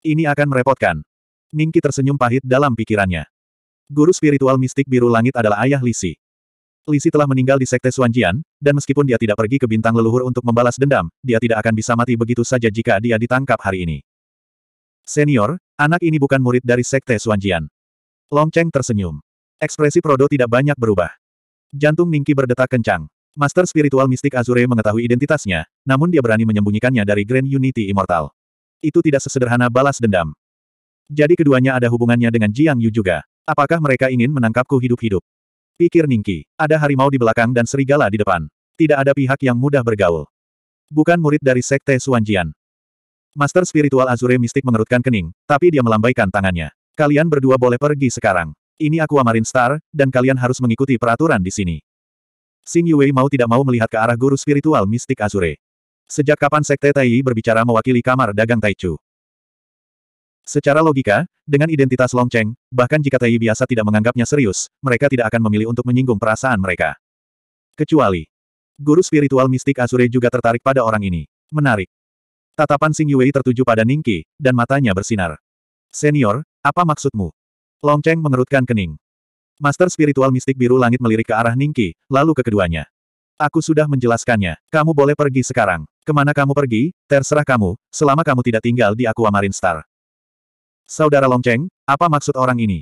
Ini akan merepotkan. Ningki tersenyum pahit dalam pikirannya. Guru spiritual mistik biru langit adalah ayah Lisi. Lisi telah meninggal di Sekte Suanjian, dan meskipun dia tidak pergi ke bintang leluhur untuk membalas dendam, dia tidak akan bisa mati begitu saja jika dia ditangkap hari ini. Senior, anak ini bukan murid dari Sekte Suanjian. Long Cheng tersenyum. Ekspresi Prodo tidak banyak berubah. Jantung Ningki berdetak kencang. Master spiritual mistik Azure mengetahui identitasnya, namun dia berani menyembunyikannya dari Grand Unity Immortal itu tidak sesederhana balas dendam. Jadi keduanya ada hubungannya dengan Jiang Yu juga. Apakah mereka ingin menangkapku hidup-hidup? Pikir Ningki, ada harimau di belakang dan serigala di depan. Tidak ada pihak yang mudah bergaul. Bukan murid dari Sekte Suanjian. Master spiritual Azure Mistik mengerutkan kening, tapi dia melambaikan tangannya. Kalian berdua boleh pergi sekarang. Ini aku Amarin Star, dan kalian harus mengikuti peraturan di sini. Xing Yue mau tidak mau melihat ke arah guru spiritual mistik Azure. Sejak kapan Sekte Taiyi berbicara mewakili kamar dagang Taichu? Secara logika, dengan identitas Long bahkan jika Taiyi biasa tidak menganggapnya serius, mereka tidak akan memilih untuk menyinggung perasaan mereka. Kecuali, guru spiritual mistik Azure juga tertarik pada orang ini. Menarik. Tatapan Sing Yue tertuju pada Ningqi, dan matanya bersinar. Senior, apa maksudmu? Long mengerutkan kening. Master spiritual mistik biru langit melirik ke arah Ningqi, lalu ke keduanya. Aku sudah menjelaskannya, kamu boleh pergi sekarang. Kemana kamu pergi, terserah kamu, selama kamu tidak tinggal di Aquamarine Star. Saudara Longcheng, apa maksud orang ini?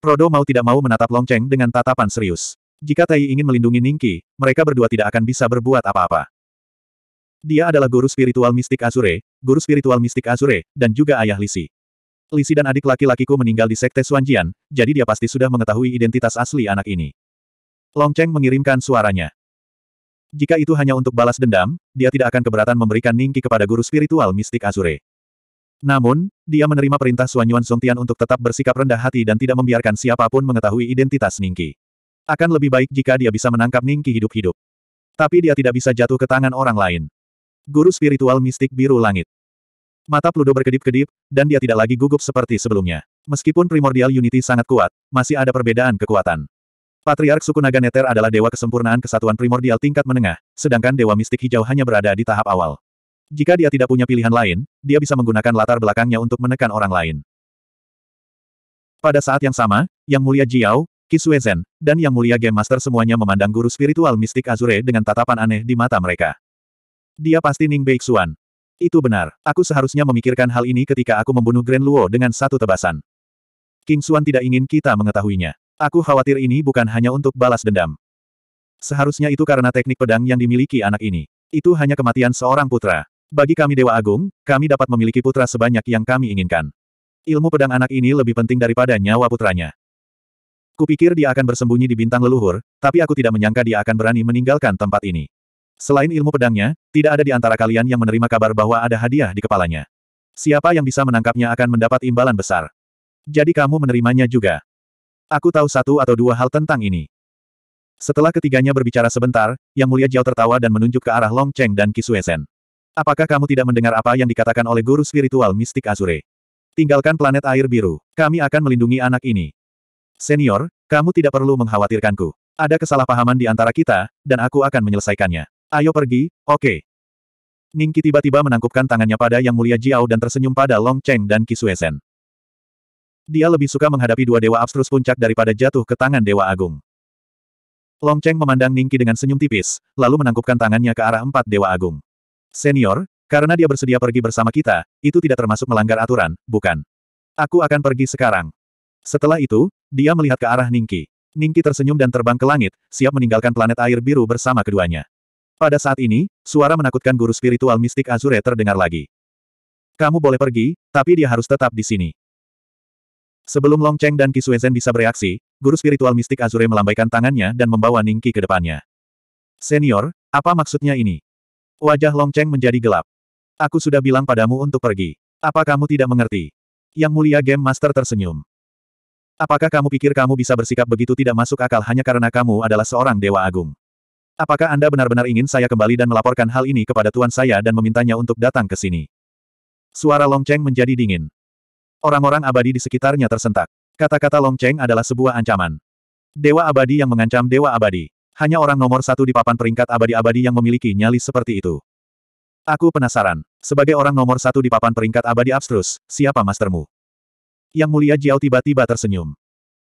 Prodo mau tidak mau menatap Longcheng dengan tatapan serius. Jika Tai ingin melindungi Ningki, mereka berdua tidak akan bisa berbuat apa-apa. Dia adalah guru spiritual mistik Azure, guru spiritual mistik Azure, dan juga ayah Lisi. Lisi dan adik laki-lakiku meninggal di Sekte Suanjian, jadi dia pasti sudah mengetahui identitas asli anak ini. Longcheng mengirimkan suaranya. Jika itu hanya untuk balas dendam, dia tidak akan keberatan memberikan Ningki kepada guru spiritual mistik Azure. Namun, dia menerima perintah Suanyuan Tian untuk tetap bersikap rendah hati dan tidak membiarkan siapapun mengetahui identitas Ningki. Akan lebih baik jika dia bisa menangkap Ningki hidup-hidup. Tapi dia tidak bisa jatuh ke tangan orang lain. Guru spiritual mistik biru langit. Mata Pluto berkedip-kedip, dan dia tidak lagi gugup seperti sebelumnya. Meskipun primordial unity sangat kuat, masih ada perbedaan kekuatan. Patriark suku Naga Neter adalah dewa kesempurnaan kesatuan primordial tingkat menengah, sedangkan dewa mistik hijau hanya berada di tahap awal. Jika dia tidak punya pilihan lain, dia bisa menggunakan latar belakangnya untuk menekan orang lain. Pada saat yang sama, Yang Mulia Jiao, Kisuezen, dan Yang Mulia Game Master semuanya memandang guru spiritual mistik Azure dengan tatapan aneh di mata mereka. Dia pasti Ning Beixuan. Itu benar, aku seharusnya memikirkan hal ini ketika aku membunuh Grand Luo dengan satu tebasan. King Xuan tidak ingin kita mengetahuinya. Aku khawatir ini bukan hanya untuk balas dendam. Seharusnya itu karena teknik pedang yang dimiliki anak ini. Itu hanya kematian seorang putra. Bagi kami Dewa Agung, kami dapat memiliki putra sebanyak yang kami inginkan. Ilmu pedang anak ini lebih penting daripada nyawa putranya. Kupikir dia akan bersembunyi di bintang leluhur, tapi aku tidak menyangka dia akan berani meninggalkan tempat ini. Selain ilmu pedangnya, tidak ada di antara kalian yang menerima kabar bahwa ada hadiah di kepalanya. Siapa yang bisa menangkapnya akan mendapat imbalan besar. Jadi kamu menerimanya juga. Aku tahu satu atau dua hal tentang ini. Setelah ketiganya berbicara sebentar, Yang Mulia Jiao tertawa dan menunjuk ke arah Long Cheng dan Kisuesen. Apakah kamu tidak mendengar apa yang dikatakan oleh guru spiritual mistik Azure? Tinggalkan planet air biru. Kami akan melindungi anak ini. Senior, kamu tidak perlu mengkhawatirkanku. Ada kesalahpahaman di antara kita, dan aku akan menyelesaikannya. Ayo pergi, oke. Okay. Ningki tiba-tiba menangkupkan tangannya pada Yang Mulia Jiao dan tersenyum pada Long Cheng dan Kisuesen. Dia lebih suka menghadapi dua dewa abstrus puncak daripada jatuh ke tangan dewa agung. Long Cheng memandang Ningki dengan senyum tipis, lalu menangkupkan tangannya ke arah empat dewa agung. Senior, karena dia bersedia pergi bersama kita, itu tidak termasuk melanggar aturan, bukan? Aku akan pergi sekarang. Setelah itu, dia melihat ke arah Ningki. Ningki tersenyum dan terbang ke langit, siap meninggalkan planet air biru bersama keduanya. Pada saat ini, suara menakutkan guru spiritual mistik Azure terdengar lagi. Kamu boleh pergi, tapi dia harus tetap di sini. Sebelum Long Cheng dan Kisuezen bisa bereaksi, guru spiritual mistik Azure melambaikan tangannya dan membawa Ningki ke depannya. Senior, apa maksudnya ini? Wajah Long Cheng menjadi gelap. Aku sudah bilang padamu untuk pergi. Apa kamu tidak mengerti? Yang mulia Game Master tersenyum. Apakah kamu pikir kamu bisa bersikap begitu tidak masuk akal hanya karena kamu adalah seorang Dewa Agung? Apakah Anda benar-benar ingin saya kembali dan melaporkan hal ini kepada Tuan saya dan memintanya untuk datang ke sini? Suara Long Cheng menjadi dingin. Orang-orang abadi di sekitarnya tersentak. Kata-kata Long Cheng adalah sebuah ancaman. Dewa abadi yang mengancam dewa abadi. Hanya orang nomor satu di papan peringkat abadi-abadi yang memiliki nyali seperti itu. Aku penasaran. Sebagai orang nomor satu di papan peringkat abadi abstrus, siapa mastermu? Yang mulia Jiao tiba-tiba tersenyum.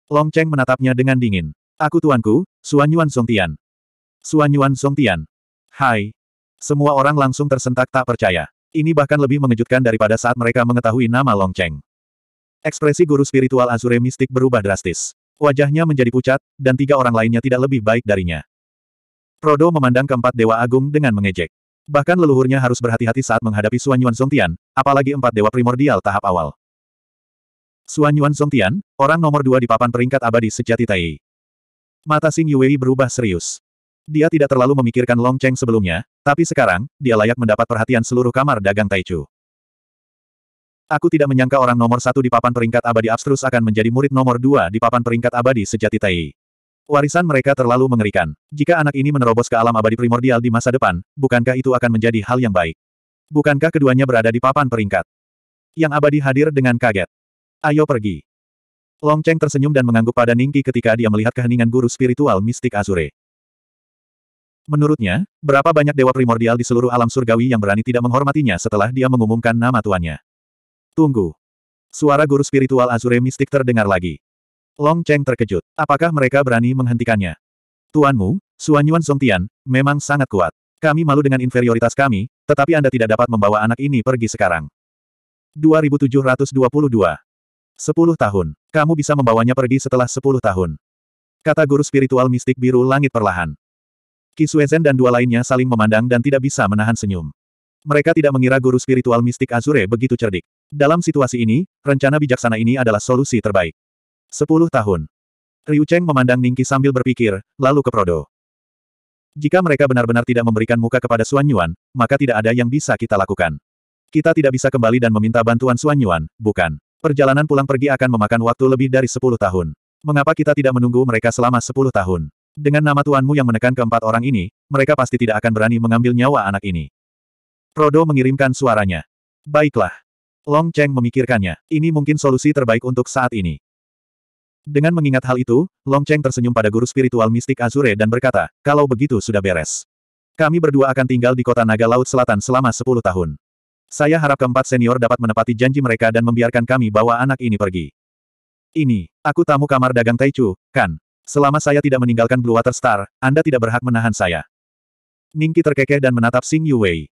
Long Cheng menatapnya dengan dingin. Aku tuanku, Suan Yuan Song Tian. Suan Yuan Song Tian. Hai. Semua orang langsung tersentak tak percaya. Ini bahkan lebih mengejutkan daripada saat mereka mengetahui nama Long Cheng. Ekspresi guru spiritual Azure mistik berubah drastis. Wajahnya menjadi pucat, dan tiga orang lainnya tidak lebih baik darinya. Prodo memandang keempat Dewa Agung dengan mengejek. Bahkan leluhurnya harus berhati-hati saat menghadapi Suan Yuan Zongtian, apalagi empat Dewa Primordial tahap awal. Suan Yuan Zongtian, orang nomor dua di papan peringkat abadi sejati Tai. Mata Sing Yuei berubah serius. Dia tidak terlalu memikirkan Long Cheng sebelumnya, tapi sekarang, dia layak mendapat perhatian seluruh kamar dagang Taichu. Aku tidak menyangka orang nomor satu di papan peringkat abadi Abstrus akan menjadi murid nomor dua di papan peringkat abadi sejati Tai. Warisan mereka terlalu mengerikan. Jika anak ini menerobos ke alam abadi primordial di masa depan, bukankah itu akan menjadi hal yang baik? Bukankah keduanya berada di papan peringkat? Yang abadi hadir dengan kaget. Ayo pergi. Long Cheng tersenyum dan mengangguk pada Ningki ketika dia melihat keheningan guru spiritual mistik Azure. Menurutnya, berapa banyak dewa primordial di seluruh alam surgawi yang berani tidak menghormatinya setelah dia mengumumkan nama tuannya. Tunggu. Suara guru spiritual Azure mistik terdengar lagi. Long Cheng terkejut. Apakah mereka berani menghentikannya? Tuanmu, Suanyuan Songtian, memang sangat kuat. Kami malu dengan inferioritas kami, tetapi Anda tidak dapat membawa anak ini pergi sekarang. 2722 10 tahun. Kamu bisa membawanya pergi setelah 10 tahun. Kata guru spiritual mistik biru langit perlahan. Kisuezen dan dua lainnya saling memandang dan tidak bisa menahan senyum. Mereka tidak mengira guru spiritual mistik Azure begitu cerdik. Dalam situasi ini, rencana bijaksana ini adalah solusi terbaik. Sepuluh tahun. Ryu Cheng memandang Ningki sambil berpikir, lalu ke Prodo. Jika mereka benar-benar tidak memberikan muka kepada Suanyuan, Yuan, maka tidak ada yang bisa kita lakukan. Kita tidak bisa kembali dan meminta bantuan Suanyuan, Yuan, bukan. Perjalanan pulang pergi akan memakan waktu lebih dari 10 tahun. Mengapa kita tidak menunggu mereka selama 10 tahun? Dengan nama tuanmu yang menekan keempat orang ini, mereka pasti tidak akan berani mengambil nyawa anak ini. Prodo mengirimkan suaranya. Baiklah. Long Cheng memikirkannya. Ini mungkin solusi terbaik untuk saat ini. Dengan mengingat hal itu, Long Cheng tersenyum pada guru spiritual mistik Azure dan berkata, kalau begitu sudah beres. Kami berdua akan tinggal di kota Naga Laut Selatan selama 10 tahun. Saya harap keempat senior dapat menepati janji mereka dan membiarkan kami bawa anak ini pergi. Ini, aku tamu kamar dagang Taichu, kan? Selama saya tidak meninggalkan Blue Water Star, Anda tidak berhak menahan saya. Ningki terkekeh dan menatap Xing Yuwei.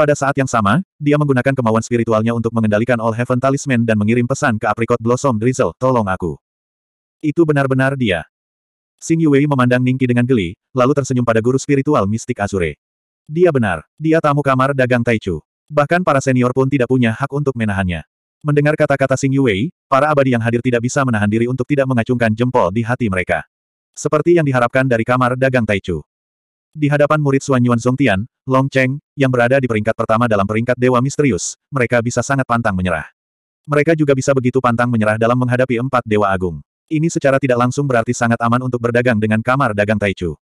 Pada saat yang sama, dia menggunakan kemauan spiritualnya untuk mengendalikan All Heaven Talisman dan mengirim pesan ke Apricot Blossom Drizzle, tolong aku. Itu benar-benar dia. Xing Yuei memandang Ningki dengan geli, lalu tersenyum pada guru spiritual mistik Azure. Dia benar, dia tamu kamar dagang Taichu. Bahkan para senior pun tidak punya hak untuk menahannya. Mendengar kata-kata Xing Yuei, para abadi yang hadir tidak bisa menahan diri untuk tidak mengacungkan jempol di hati mereka. Seperti yang diharapkan dari kamar dagang Taichu. Di hadapan murid Suanyuan Yuan Zongtian, Long Cheng, yang berada di peringkat pertama dalam peringkat Dewa Misterius, mereka bisa sangat pantang menyerah. Mereka juga bisa begitu pantang menyerah dalam menghadapi empat Dewa Agung. Ini secara tidak langsung berarti sangat aman untuk berdagang dengan kamar dagang Taichu.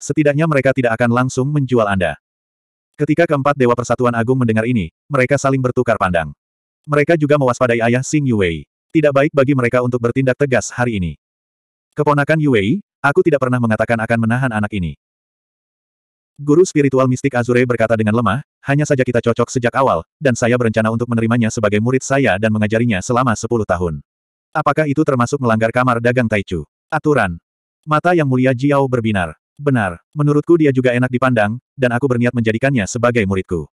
Setidaknya mereka tidak akan langsung menjual Anda. Ketika keempat Dewa Persatuan Agung mendengar ini, mereka saling bertukar pandang. Mereka juga mewaspadai ayah Xing Yuei. Tidak baik bagi mereka untuk bertindak tegas hari ini. Keponakan Yuei, aku tidak pernah mengatakan akan menahan anak ini. Guru spiritual mistik Azure berkata dengan lemah, hanya saja kita cocok sejak awal, dan saya berencana untuk menerimanya sebagai murid saya dan mengajarinya selama 10 tahun. Apakah itu termasuk melanggar kamar dagang Taichu? Aturan. Mata yang mulia Jiao berbinar. Benar, menurutku dia juga enak dipandang, dan aku berniat menjadikannya sebagai muridku.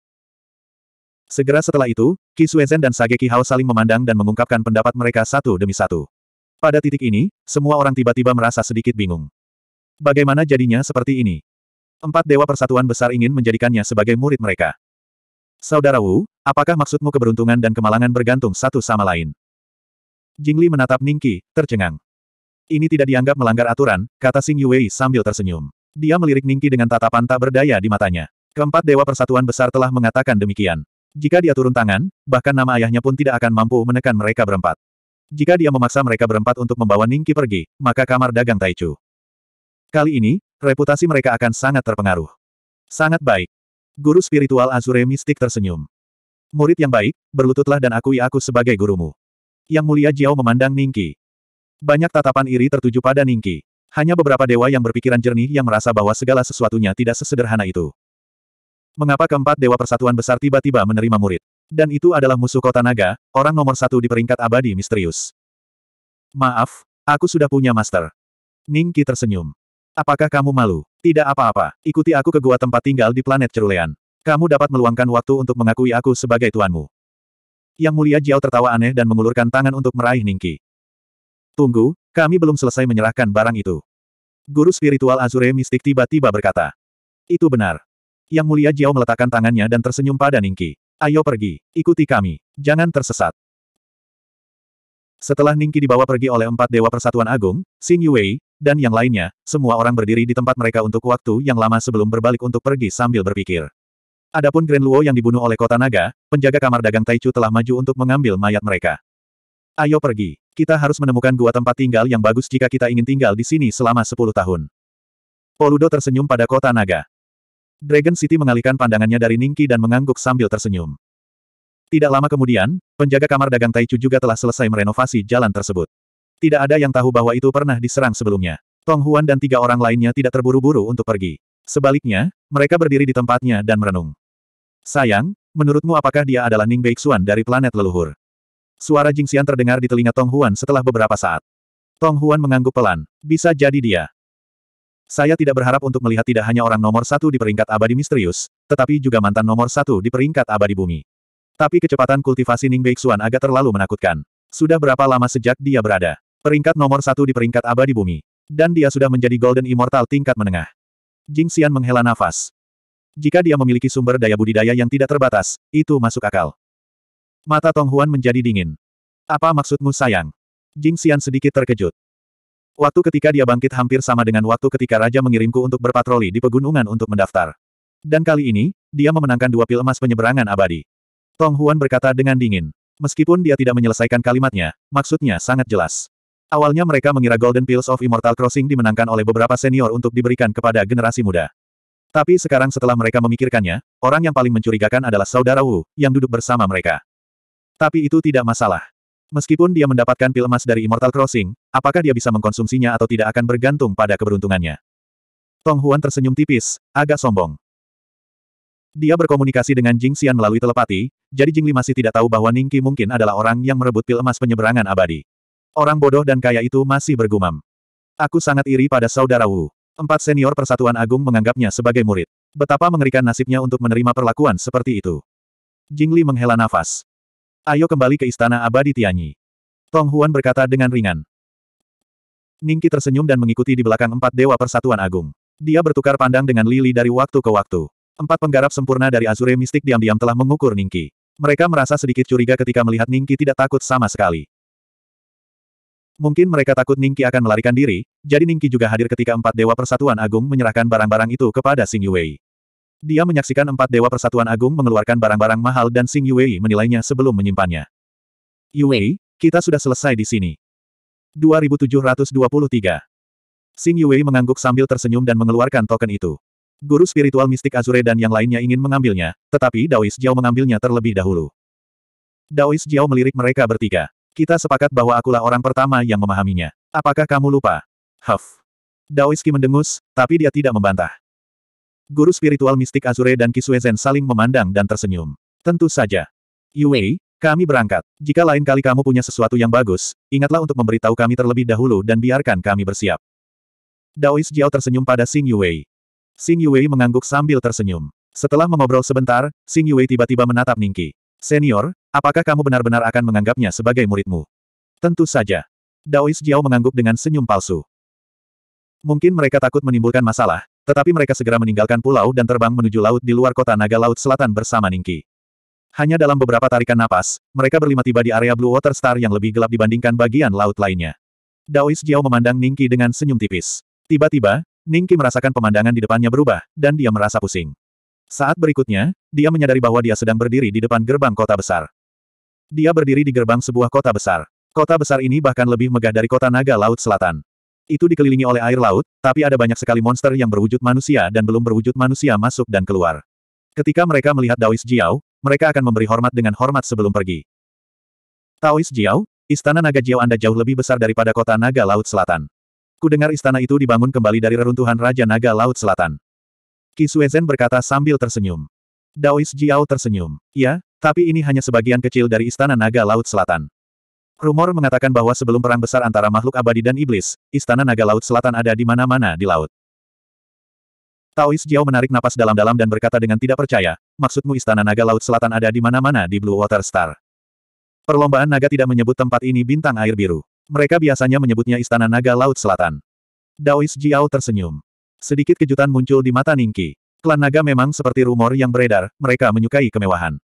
Segera setelah itu, Qi Suezen dan Sage Hao saling memandang dan mengungkapkan pendapat mereka satu demi satu. Pada titik ini, semua orang tiba-tiba merasa sedikit bingung. Bagaimana jadinya seperti ini? Empat dewa persatuan besar ingin menjadikannya sebagai murid mereka. Saudara Wu, apakah maksudmu keberuntungan dan kemalangan bergantung satu sama lain? Jingli menatap Ningki, tercengang. Ini tidak dianggap melanggar aturan, kata Xing Yuei sambil tersenyum. Dia melirik Ningki dengan tatapan tak berdaya di matanya. Keempat dewa persatuan besar telah mengatakan demikian. Jika dia turun tangan, bahkan nama ayahnya pun tidak akan mampu menekan mereka berempat. Jika dia memaksa mereka berempat untuk membawa Ningki pergi, maka kamar dagang Taichu Kali ini, reputasi mereka akan sangat terpengaruh. Sangat baik. Guru spiritual Azure Mistik tersenyum. Murid yang baik, berlututlah dan akui aku sebagai gurumu. Yang mulia Jiao memandang Ningki. Banyak tatapan iri tertuju pada Ningki. Hanya beberapa dewa yang berpikiran jernih yang merasa bahwa segala sesuatunya tidak sesederhana itu. Mengapa keempat dewa persatuan besar tiba-tiba menerima murid? Dan itu adalah musuh kota naga, orang nomor satu di peringkat abadi misterius. Maaf, aku sudah punya master. Ningki tersenyum. Apakah kamu malu? Tidak apa-apa, ikuti aku ke gua tempat tinggal di planet cerulean. Kamu dapat meluangkan waktu untuk mengakui aku sebagai tuanmu. Yang mulia Jiao tertawa aneh dan mengulurkan tangan untuk meraih Ningki. Tunggu, kami belum selesai menyerahkan barang itu. Guru spiritual Azure mistik tiba-tiba berkata. Itu benar. Yang mulia Jiao meletakkan tangannya dan tersenyum pada Ningki. Ayo pergi, ikuti kami, jangan tersesat. Setelah Ningki dibawa pergi oleh empat Dewa Persatuan Agung, Xing Yue, dan yang lainnya, semua orang berdiri di tempat mereka untuk waktu yang lama sebelum berbalik untuk pergi sambil berpikir. Adapun Grand Luo yang dibunuh oleh kota naga, penjaga kamar dagang Taichu telah maju untuk mengambil mayat mereka. Ayo pergi. Kita harus menemukan gua tempat tinggal yang bagus jika kita ingin tinggal di sini selama 10 tahun. Poludo tersenyum pada kota naga. Dragon City mengalihkan pandangannya dari Ningki dan mengangguk sambil tersenyum. Tidak lama kemudian, penjaga kamar dagang Taichu juga telah selesai merenovasi jalan tersebut. Tidak ada yang tahu bahwa itu pernah diserang sebelumnya. Tong Huan dan tiga orang lainnya tidak terburu-buru untuk pergi. Sebaliknya, mereka berdiri di tempatnya dan merenung. Sayang, menurutmu apakah dia adalah Ning Beixuan dari planet leluhur? Suara Xian terdengar di telinga Tong Huan setelah beberapa saat. Tong Huan mengangguk pelan. Bisa jadi dia. Saya tidak berharap untuk melihat tidak hanya orang nomor satu di peringkat abadi misterius, tetapi juga mantan nomor satu di peringkat abadi bumi. Tapi kecepatan kultivasi Ning Beixuan agak terlalu menakutkan. Sudah berapa lama sejak dia berada? Peringkat nomor satu di peringkat abadi bumi. Dan dia sudah menjadi Golden Immortal tingkat menengah. Jing Xian menghela nafas. Jika dia memiliki sumber daya budidaya yang tidak terbatas, itu masuk akal. Mata Tong Huan menjadi dingin. Apa maksudmu sayang? Jing Xian sedikit terkejut. Waktu ketika dia bangkit hampir sama dengan waktu ketika Raja mengirimku untuk berpatroli di pegunungan untuk mendaftar. Dan kali ini, dia memenangkan dua pil emas penyeberangan abadi. Tong Huan berkata dengan dingin. Meskipun dia tidak menyelesaikan kalimatnya, maksudnya sangat jelas. Awalnya mereka mengira Golden Pills of Immortal Crossing dimenangkan oleh beberapa senior untuk diberikan kepada generasi muda. Tapi sekarang setelah mereka memikirkannya, orang yang paling mencurigakan adalah saudara Wu, yang duduk bersama mereka. Tapi itu tidak masalah. Meskipun dia mendapatkan pil emas dari Immortal Crossing, apakah dia bisa mengkonsumsinya atau tidak akan bergantung pada keberuntungannya. Tong Huan tersenyum tipis, agak sombong. Dia berkomunikasi dengan Jing Xian melalui telepati, jadi Jing Li masih tidak tahu bahwa Ning Qi mungkin adalah orang yang merebut pil emas penyeberangan abadi. Orang bodoh dan kaya itu masih bergumam. Aku sangat iri pada saudara Wu. Empat senior persatuan agung menganggapnya sebagai murid. Betapa mengerikan nasibnya untuk menerima perlakuan seperti itu. Jingli menghela nafas. Ayo kembali ke istana abadi Tianyi. Tong Huan berkata dengan ringan. Ningki tersenyum dan mengikuti di belakang empat dewa persatuan agung. Dia bertukar pandang dengan Lili dari waktu ke waktu. Empat penggarap sempurna dari Azure Mistik diam-diam telah mengukur Ningki. Mereka merasa sedikit curiga ketika melihat Ningki tidak takut sama sekali. Mungkin mereka takut Ningki akan melarikan diri, jadi Ningki juga hadir ketika empat Dewa Persatuan Agung menyerahkan barang-barang itu kepada Sing Yuei. Dia menyaksikan empat Dewa Persatuan Agung mengeluarkan barang-barang mahal dan Sing Yuei menilainya sebelum menyimpannya. Yuei, kita sudah selesai di sini. 2723 Xing Yuei mengangguk sambil tersenyum dan mengeluarkan token itu. Guru spiritual mistik Azure dan yang lainnya ingin mengambilnya, tetapi Daois Jiao mengambilnya terlebih dahulu. Daois Jiao melirik mereka bertiga. Kita sepakat bahwa akulah orang pertama yang memahaminya. Apakah kamu lupa? Huff. Daoiski mendengus, tapi dia tidak membantah. Guru spiritual mistik Azure dan Kisuezen saling memandang dan tersenyum. Tentu saja. Yue, kami berangkat. Jika lain kali kamu punya sesuatu yang bagus, ingatlah untuk memberitahu kami terlebih dahulu dan biarkan kami bersiap. Daois Jiao tersenyum pada Xing Yue. Xing Yue mengangguk sambil tersenyum. Setelah mengobrol sebentar, Xing Yue tiba-tiba menatap Ningki. Senior, Apakah kamu benar-benar akan menganggapnya sebagai muridmu? Tentu saja. Daois Jiao mengangguk dengan senyum palsu. Mungkin mereka takut menimbulkan masalah, tetapi mereka segera meninggalkan pulau dan terbang menuju laut di luar kota Naga Laut Selatan bersama Ningki. Hanya dalam beberapa tarikan napas, mereka berlima tiba di area Blue Water Star yang lebih gelap dibandingkan bagian laut lainnya. Daois Jiao memandang Ningki dengan senyum tipis. Tiba-tiba, Ningki merasakan pemandangan di depannya berubah, dan dia merasa pusing. Saat berikutnya, dia menyadari bahwa dia sedang berdiri di depan gerbang kota besar. Dia berdiri di gerbang sebuah kota besar. Kota besar ini bahkan lebih megah dari kota naga laut selatan. Itu dikelilingi oleh air laut, tapi ada banyak sekali monster yang berwujud manusia dan belum berwujud manusia masuk dan keluar. Ketika mereka melihat Daois Jiao, mereka akan memberi hormat dengan hormat sebelum pergi. Taois Jiao, istana naga Jiao Anda jauh lebih besar daripada kota naga laut selatan. Kudengar istana itu dibangun kembali dari reruntuhan Raja Naga Laut Selatan. Kisuezen berkata sambil tersenyum. Daois Jiao tersenyum. Ya, tapi ini hanya sebagian kecil dari Istana Naga Laut Selatan. Rumor mengatakan bahwa sebelum perang besar antara makhluk abadi dan iblis, Istana Naga Laut Selatan ada di mana-mana di laut. Taois Jiao menarik napas dalam-dalam dan berkata dengan tidak percaya, maksudmu Istana Naga Laut Selatan ada di mana-mana di Blue Water Star. Perlombaan naga tidak menyebut tempat ini bintang air biru. Mereka biasanya menyebutnya Istana Naga Laut Selatan. Daois Jiao tersenyum. Sedikit kejutan muncul di mata Ningki. Klan naga memang seperti rumor yang beredar, mereka menyukai kemewahan.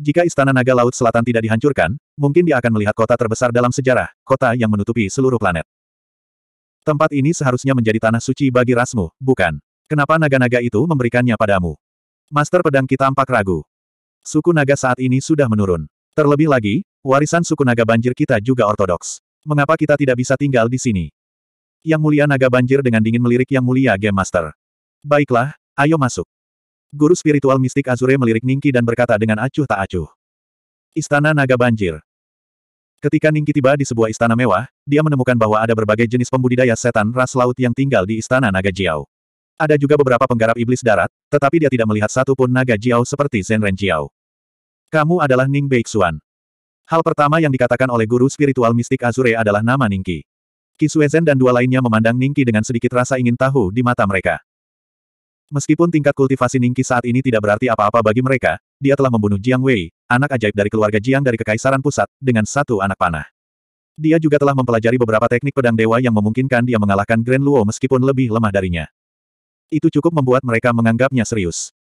Jika Istana Naga Laut Selatan tidak dihancurkan, mungkin dia akan melihat kota terbesar dalam sejarah, kota yang menutupi seluruh planet. Tempat ini seharusnya menjadi tanah suci bagi Rasmu, bukan? Kenapa naga-naga itu memberikannya padamu? Master pedang kita tampak ragu. Suku naga saat ini sudah menurun. Terlebih lagi, warisan suku naga banjir kita juga ortodoks. Mengapa kita tidak bisa tinggal di sini? Yang mulia naga banjir dengan dingin melirik yang mulia Game Master. Baiklah, ayo masuk. Guru spiritual mistik Azure melirik Ningki dan berkata dengan acuh tak acuh. Istana Naga Banjir Ketika Ningki tiba di sebuah istana mewah, dia menemukan bahwa ada berbagai jenis pembudidaya setan ras laut yang tinggal di istana Naga Jiao. Ada juga beberapa penggarap iblis darat, tetapi dia tidak melihat satu pun Naga Jiao seperti Zenren Jiao. Kamu adalah Ning Beixuan. Hal pertama yang dikatakan oleh guru spiritual mistik Azure adalah nama Ningki. Kisuezen dan dua lainnya memandang Ningki dengan sedikit rasa ingin tahu di mata mereka. Meskipun tingkat kultivasi Ningki saat ini tidak berarti apa-apa bagi mereka, dia telah membunuh Jiang Wei, anak ajaib dari keluarga Jiang dari Kekaisaran Pusat, dengan satu anak panah. Dia juga telah mempelajari beberapa teknik pedang dewa yang memungkinkan dia mengalahkan Grand Luo meskipun lebih lemah darinya. Itu cukup membuat mereka menganggapnya serius.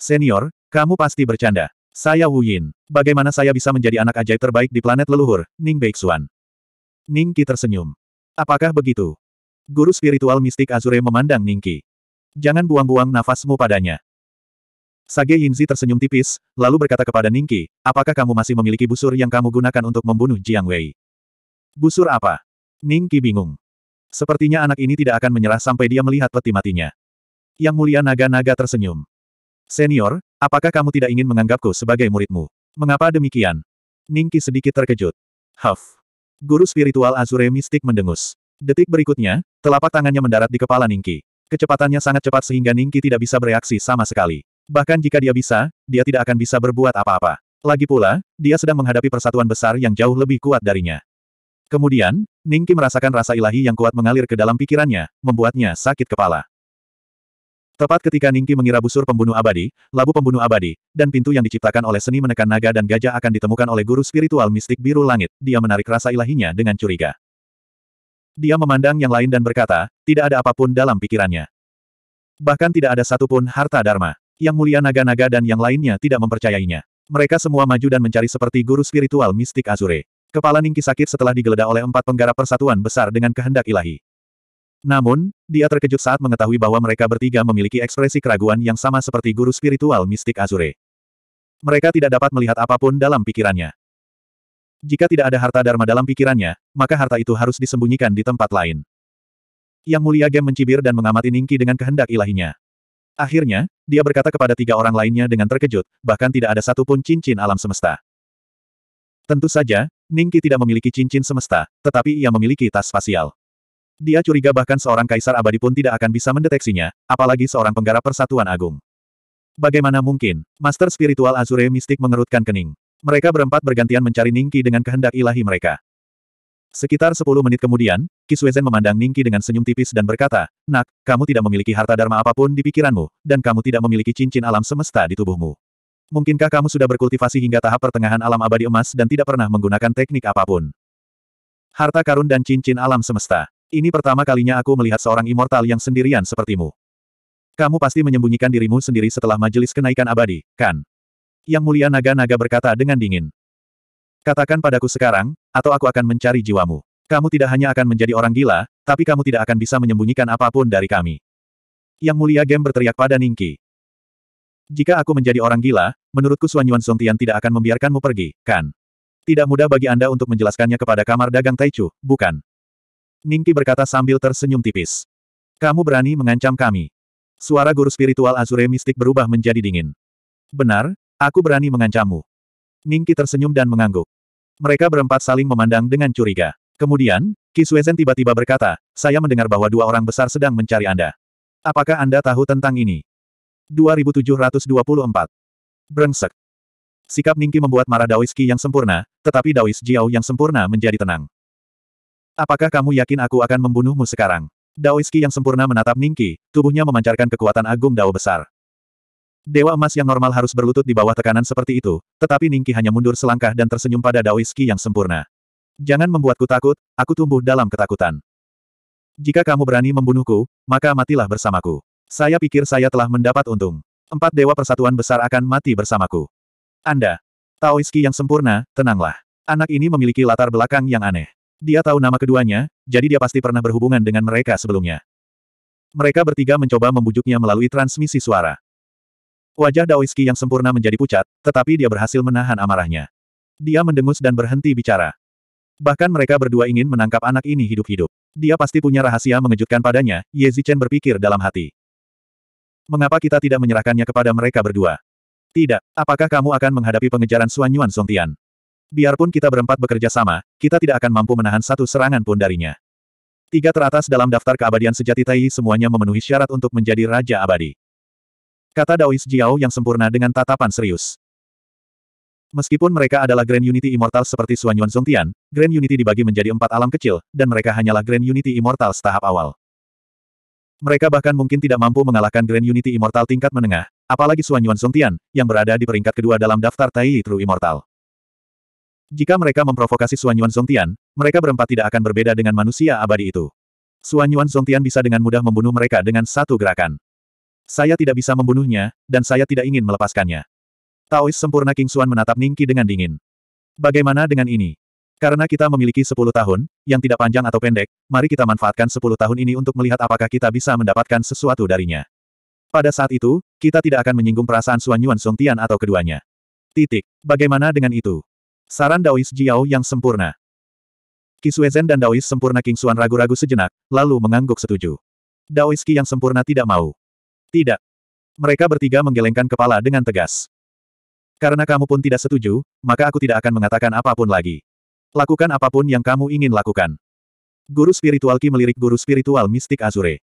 Senior, kamu pasti bercanda. Saya Wu Yin. Bagaimana saya bisa menjadi anak ajaib terbaik di planet leluhur, Ning Beixuan? Ning Qi tersenyum. Apakah begitu? Guru spiritual mistik Azure memandang Ning Qi. Jangan buang-buang nafasmu padanya. Sage Yinzi tersenyum tipis, lalu berkata kepada Ningki, apakah kamu masih memiliki busur yang kamu gunakan untuk membunuh Jiang Wei? Busur apa? Ningki bingung. Sepertinya anak ini tidak akan menyerah sampai dia melihat peti matinya. Yang mulia naga-naga tersenyum. Senior, apakah kamu tidak ingin menganggapku sebagai muridmu? Mengapa demikian? Ningki sedikit terkejut. Huff. Guru spiritual Azure mistik mendengus. Detik berikutnya, telapak tangannya mendarat di kepala Ningki. Kecepatannya sangat cepat sehingga Ningki tidak bisa bereaksi sama sekali. Bahkan jika dia bisa, dia tidak akan bisa berbuat apa-apa. Lagi pula, dia sedang menghadapi persatuan besar yang jauh lebih kuat darinya. Kemudian, Ningki merasakan rasa ilahi yang kuat mengalir ke dalam pikirannya, membuatnya sakit kepala. Tepat ketika Ningki mengira busur pembunuh abadi, labu pembunuh abadi, dan pintu yang diciptakan oleh seni menekan naga dan gajah akan ditemukan oleh guru spiritual mistik biru langit, dia menarik rasa ilahinya dengan curiga. Dia memandang yang lain dan berkata, tidak ada apapun dalam pikirannya. Bahkan tidak ada satupun harta Dharma. Yang mulia naga-naga dan yang lainnya tidak mempercayainya. Mereka semua maju dan mencari seperti guru spiritual mistik Azure. Kepala Ningki sakit setelah digeledah oleh empat penggarap persatuan besar dengan kehendak ilahi. Namun, dia terkejut saat mengetahui bahwa mereka bertiga memiliki ekspresi keraguan yang sama seperti guru spiritual mistik Azure. Mereka tidak dapat melihat apapun dalam pikirannya. Jika tidak ada harta Dharma dalam pikirannya, maka harta itu harus disembunyikan di tempat lain. Yang mulia Gem mencibir dan mengamati Ningki dengan kehendak ilahinya. Akhirnya, dia berkata kepada tiga orang lainnya dengan terkejut, bahkan tidak ada satupun cincin alam semesta. Tentu saja, Ningki tidak memiliki cincin semesta, tetapi ia memiliki tas spasial. Dia curiga bahkan seorang kaisar abadi pun tidak akan bisa mendeteksinya, apalagi seorang penggarap persatuan agung. Bagaimana mungkin? Master spiritual Azure mistik mengerutkan kening. Mereka berempat bergantian mencari Ningki dengan kehendak ilahi mereka. Sekitar sepuluh menit kemudian, Kiswezen memandang Ningki dengan senyum tipis dan berkata, Nak, kamu tidak memiliki harta dharma apapun di pikiranmu, dan kamu tidak memiliki cincin alam semesta di tubuhmu. Mungkinkah kamu sudah berkultivasi hingga tahap pertengahan alam abadi emas dan tidak pernah menggunakan teknik apapun? Harta karun dan cincin alam semesta. Ini pertama kalinya aku melihat seorang immortal yang sendirian sepertimu. Kamu pasti menyembunyikan dirimu sendiri setelah majelis kenaikan abadi, kan? Yang mulia naga-naga berkata dengan dingin. Katakan padaku sekarang, atau aku akan mencari jiwamu. Kamu tidak hanya akan menjadi orang gila, tapi kamu tidak akan bisa menyembunyikan apapun dari kami. Yang mulia Gem berteriak pada Ningki. Jika aku menjadi orang gila, menurutku Suan Yuan Song Tian tidak akan membiarkanmu pergi, kan? Tidak mudah bagi Anda untuk menjelaskannya kepada kamar dagang Taichu, bukan? Ningki berkata sambil tersenyum tipis. Kamu berani mengancam kami. Suara guru spiritual Azure mistik berubah menjadi dingin. Benar, Aku berani mengancammu. Ningki tersenyum dan mengangguk. Mereka berempat saling memandang dengan curiga. Kemudian, Kiswezen tiba-tiba berkata, saya mendengar bahwa dua orang besar sedang mencari Anda. Apakah Anda tahu tentang ini? 2724. Brengsek. Sikap Ningki membuat marah Daoiski yang sempurna, tetapi Daois Jiao yang sempurna menjadi tenang. Apakah kamu yakin aku akan membunuhmu sekarang? Daoiski yang sempurna menatap Ningki, tubuhnya memancarkan kekuatan agung Dao besar. Dewa emas yang normal harus berlutut di bawah tekanan seperti itu, tetapi Ningki hanya mundur selangkah dan tersenyum pada Daoiski yang sempurna. Jangan membuatku takut, aku tumbuh dalam ketakutan. Jika kamu berani membunuhku, maka matilah bersamaku. Saya pikir saya telah mendapat untung. Empat dewa persatuan besar akan mati bersamaku. Anda, Taoiski yang sempurna, tenanglah. Anak ini memiliki latar belakang yang aneh. Dia tahu nama keduanya, jadi dia pasti pernah berhubungan dengan mereka sebelumnya. Mereka bertiga mencoba membujuknya melalui transmisi suara. Wajah Daoiski yang sempurna menjadi pucat, tetapi dia berhasil menahan amarahnya. Dia mendengus dan berhenti bicara. Bahkan mereka berdua ingin menangkap anak ini hidup-hidup. Dia pasti punya rahasia mengejutkan padanya, Ye Zichen berpikir dalam hati. Mengapa kita tidak menyerahkannya kepada mereka berdua? Tidak, apakah kamu akan menghadapi pengejaran Suan Yuan Song Tian? Biarpun kita berempat bekerja sama, kita tidak akan mampu menahan satu serangan pun darinya. Tiga teratas dalam daftar keabadian sejati Tai semuanya memenuhi syarat untuk menjadi Raja Abadi. Kata Daois Jiao yang sempurna dengan tatapan serius. Meskipun mereka adalah Grand Unity Immortal seperti Xuan Yuan Zongtian, Grand Unity dibagi menjadi empat alam kecil, dan mereka hanyalah Grand Unity Immortal tahap awal. Mereka bahkan mungkin tidak mampu mengalahkan Grand Unity Immortal tingkat menengah, apalagi Xuan Yuan Zongtian, yang berada di peringkat kedua dalam daftar Tai Yi True Immortal. Jika mereka memprovokasi Xuan Yuan Zongtian, mereka berempat tidak akan berbeda dengan manusia abadi itu. Xuan Yuan Zongtian bisa dengan mudah membunuh mereka dengan satu gerakan. Saya tidak bisa membunuhnya, dan saya tidak ingin melepaskannya. Taois sempurna King Xuan menatap Ningki dengan dingin. Bagaimana dengan ini? Karena kita memiliki 10 tahun, yang tidak panjang atau pendek, mari kita manfaatkan 10 tahun ini untuk melihat apakah kita bisa mendapatkan sesuatu darinya. Pada saat itu, kita tidak akan menyinggung perasaan Xuan Yuan Song Tian atau keduanya. Titik. Bagaimana dengan itu? Saran Daois Jiao yang sempurna. Kisuezen dan Daois sempurna King Xuan ragu-ragu sejenak, lalu mengangguk setuju. Daois Qi yang sempurna tidak mau. Tidak. Mereka bertiga menggelengkan kepala dengan tegas. Karena kamu pun tidak setuju, maka aku tidak akan mengatakan apapun lagi. Lakukan apapun yang kamu ingin lakukan. Guru spiritual Ki melirik guru spiritual mistik Azure.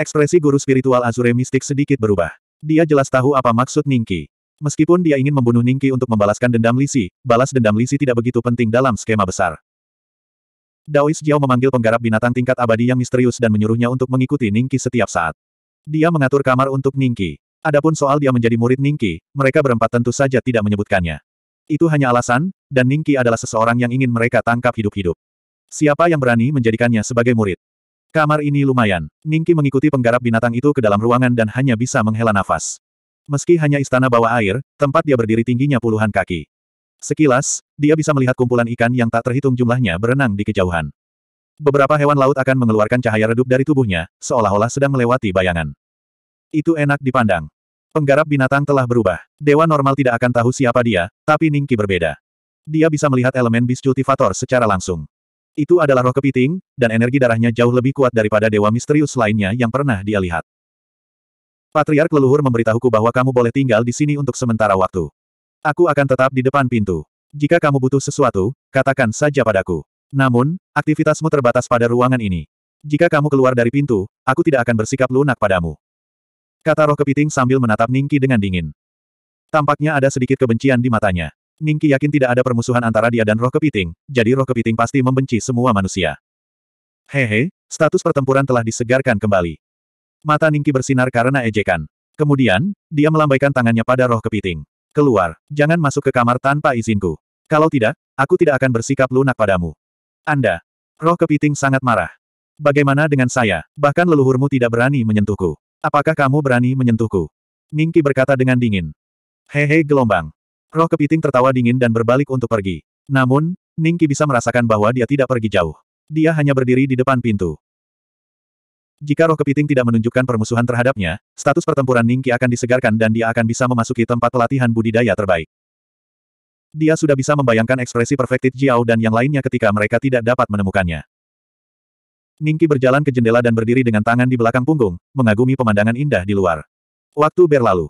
Ekspresi guru spiritual Azure mistik sedikit berubah. Dia jelas tahu apa maksud Ningki. Meskipun dia ingin membunuh Ningki untuk membalaskan dendam Lisi, balas dendam Lisi tidak begitu penting dalam skema besar. Daois Jiao memanggil penggarap binatang tingkat abadi yang misterius dan menyuruhnya untuk mengikuti Ningki setiap saat. Dia mengatur kamar untuk Ningki. Adapun soal dia menjadi murid Ningki, mereka berempat tentu saja tidak menyebutkannya. Itu hanya alasan, dan Ningki adalah seseorang yang ingin mereka tangkap hidup-hidup. Siapa yang berani menjadikannya sebagai murid? Kamar ini lumayan. Ningki mengikuti penggarap binatang itu ke dalam ruangan dan hanya bisa menghela nafas. Meski hanya istana bawah air, tempat dia berdiri tingginya puluhan kaki. Sekilas, dia bisa melihat kumpulan ikan yang tak terhitung jumlahnya berenang di kejauhan. Beberapa hewan laut akan mengeluarkan cahaya redup dari tubuhnya, seolah-olah sedang melewati bayangan. Itu enak dipandang. Penggarap binatang telah berubah. Dewa normal tidak akan tahu siapa dia, tapi Ningki berbeda. Dia bisa melihat elemen bis cultivator secara langsung. Itu adalah roh kepiting, dan energi darahnya jauh lebih kuat daripada dewa misterius lainnya yang pernah dia lihat. Patriark leluhur memberitahuku bahwa kamu boleh tinggal di sini untuk sementara waktu. Aku akan tetap di depan pintu. Jika kamu butuh sesuatu, katakan saja padaku. Namun, aktivitasmu terbatas pada ruangan ini. Jika kamu keluar dari pintu, aku tidak akan bersikap lunak padamu. Kata roh kepiting sambil menatap Ningki dengan dingin. Tampaknya ada sedikit kebencian di matanya. Ningki yakin tidak ada permusuhan antara dia dan roh kepiting, jadi roh kepiting pasti membenci semua manusia. Hehe, status pertempuran telah disegarkan kembali. Mata Ningki bersinar karena ejekan. Kemudian, dia melambaikan tangannya pada roh kepiting. Keluar, jangan masuk ke kamar tanpa izinku. Kalau tidak, aku tidak akan bersikap lunak padamu. Anda. Roh kepiting sangat marah. Bagaimana dengan saya? Bahkan leluhurmu tidak berani menyentuhku. Apakah kamu berani menyentuhku? Ningki berkata dengan dingin. Hehe gelombang. Roh kepiting tertawa dingin dan berbalik untuk pergi. Namun, Ningki bisa merasakan bahwa dia tidak pergi jauh. Dia hanya berdiri di depan pintu. Jika roh kepiting tidak menunjukkan permusuhan terhadapnya, status pertempuran Ningki akan disegarkan dan dia akan bisa memasuki tempat pelatihan budidaya terbaik. Dia sudah bisa membayangkan ekspresi perfected Jiao dan yang lainnya ketika mereka tidak dapat menemukannya. Ningki berjalan ke jendela dan berdiri dengan tangan di belakang punggung, mengagumi pemandangan indah di luar. Waktu berlalu.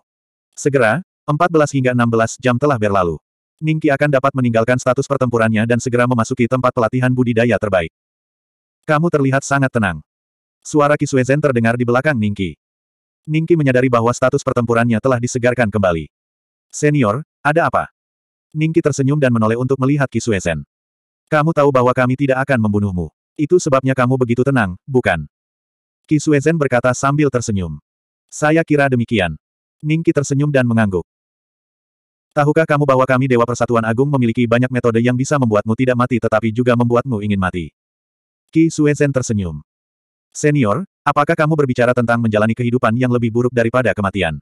Segera, 14 hingga 16 jam telah berlalu. Ningki akan dapat meninggalkan status pertempurannya dan segera memasuki tempat pelatihan budidaya terbaik. Kamu terlihat sangat tenang. Suara Zen terdengar di belakang Ningki. Ningki menyadari bahwa status pertempurannya telah disegarkan kembali. Senior, ada apa? Ningki tersenyum dan menoleh untuk melihat Ki Kisuesen. Kamu tahu bahwa kami tidak akan membunuhmu. Itu sebabnya kamu begitu tenang, bukan? Ki Kisuezen berkata sambil tersenyum. Saya kira demikian. Ningki tersenyum dan mengangguk. Tahukah kamu bahwa kami Dewa Persatuan Agung memiliki banyak metode yang bisa membuatmu tidak mati tetapi juga membuatmu ingin mati? Ki Suesen tersenyum. Senior, apakah kamu berbicara tentang menjalani kehidupan yang lebih buruk daripada kematian?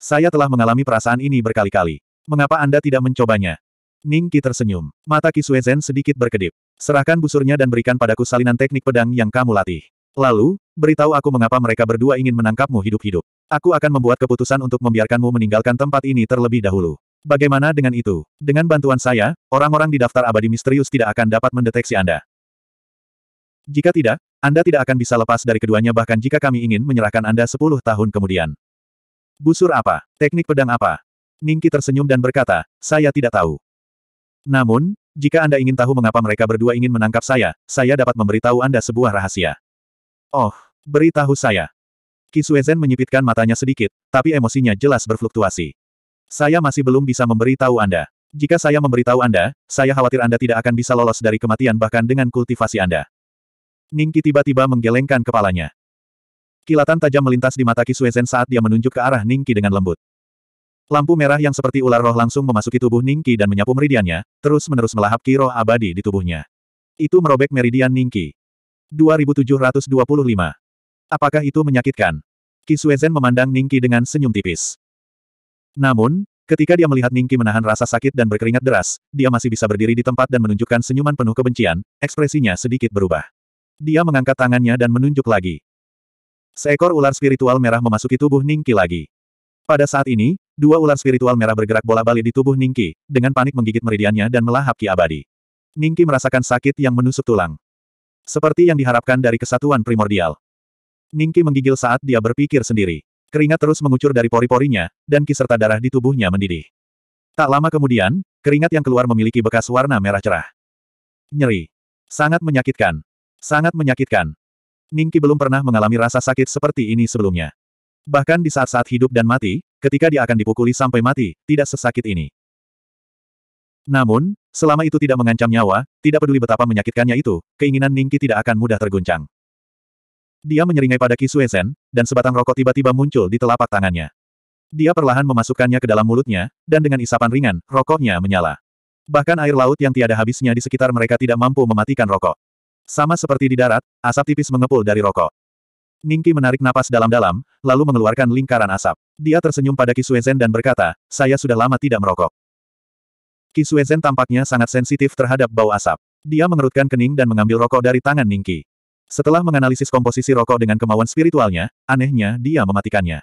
Saya telah mengalami perasaan ini berkali-kali. Mengapa Anda tidak mencobanya? Ning Qi tersenyum. Mata Qi Zhen sedikit berkedip. Serahkan busurnya dan berikan padaku salinan teknik pedang yang kamu latih. Lalu, beritahu aku mengapa mereka berdua ingin menangkapmu hidup-hidup. Aku akan membuat keputusan untuk membiarkanmu meninggalkan tempat ini terlebih dahulu. Bagaimana dengan itu? Dengan bantuan saya, orang-orang di daftar abadi misterius tidak akan dapat mendeteksi Anda. Jika tidak, Anda tidak akan bisa lepas dari keduanya bahkan jika kami ingin menyerahkan Anda 10 tahun kemudian. Busur apa? Teknik pedang apa? Ningki tersenyum dan berkata, saya tidak tahu. Namun, jika Anda ingin tahu mengapa mereka berdua ingin menangkap saya, saya dapat memberitahu Anda sebuah rahasia. Oh, beritahu saya. Kisuezen menyipitkan matanya sedikit, tapi emosinya jelas berfluktuasi. Saya masih belum bisa memberitahu Anda. Jika saya memberitahu Anda, saya khawatir Anda tidak akan bisa lolos dari kematian bahkan dengan kultivasi Anda. Ningki tiba-tiba menggelengkan kepalanya. Kilatan tajam melintas di mata Kisuezen saat dia menunjuk ke arah Ningki dengan lembut. Lampu merah yang seperti ular roh langsung memasuki tubuh Ningki dan menyapu meridiannya, terus-menerus melahap ki roh abadi di tubuhnya. Itu merobek meridian Ningki. 2725. Apakah itu menyakitkan? Ki Kisuezen memandang Ningki dengan senyum tipis. Namun, ketika dia melihat Ningki menahan rasa sakit dan berkeringat deras, dia masih bisa berdiri di tempat dan menunjukkan senyuman penuh kebencian, ekspresinya sedikit berubah. Dia mengangkat tangannya dan menunjuk lagi. Seekor ular spiritual merah memasuki tubuh Ningki lagi. Pada saat ini, Dua ular spiritual merah bergerak bola balik di tubuh Ningki, dengan panik menggigit meridiannya dan melahap ki abadi. Ningki merasakan sakit yang menusuk tulang. Seperti yang diharapkan dari kesatuan primordial. Ningki menggigil saat dia berpikir sendiri. Keringat terus mengucur dari pori-porinya, dan ki serta darah di tubuhnya mendidih. Tak lama kemudian, keringat yang keluar memiliki bekas warna merah cerah. Nyeri. Sangat menyakitkan. Sangat menyakitkan. Ningki belum pernah mengalami rasa sakit seperti ini sebelumnya. Bahkan di saat-saat hidup dan mati, Ketika dia akan dipukuli sampai mati, tidak sesakit ini. Namun, selama itu tidak mengancam nyawa, tidak peduli betapa menyakitkannya itu, keinginan Ningki tidak akan mudah terguncang. Dia menyeringai pada Ki Suezen, dan sebatang rokok tiba-tiba muncul di telapak tangannya. Dia perlahan memasukkannya ke dalam mulutnya, dan dengan isapan ringan, rokoknya menyala. Bahkan air laut yang tiada habisnya di sekitar mereka tidak mampu mematikan rokok. Sama seperti di darat, asap tipis mengepul dari rokok. Ningki menarik napas dalam-dalam, lalu mengeluarkan lingkaran asap. Dia tersenyum pada Kisuezen dan berkata, saya sudah lama tidak merokok. Kisuezen tampaknya sangat sensitif terhadap bau asap. Dia mengerutkan kening dan mengambil rokok dari tangan Ningki. Setelah menganalisis komposisi rokok dengan kemauan spiritualnya, anehnya dia mematikannya.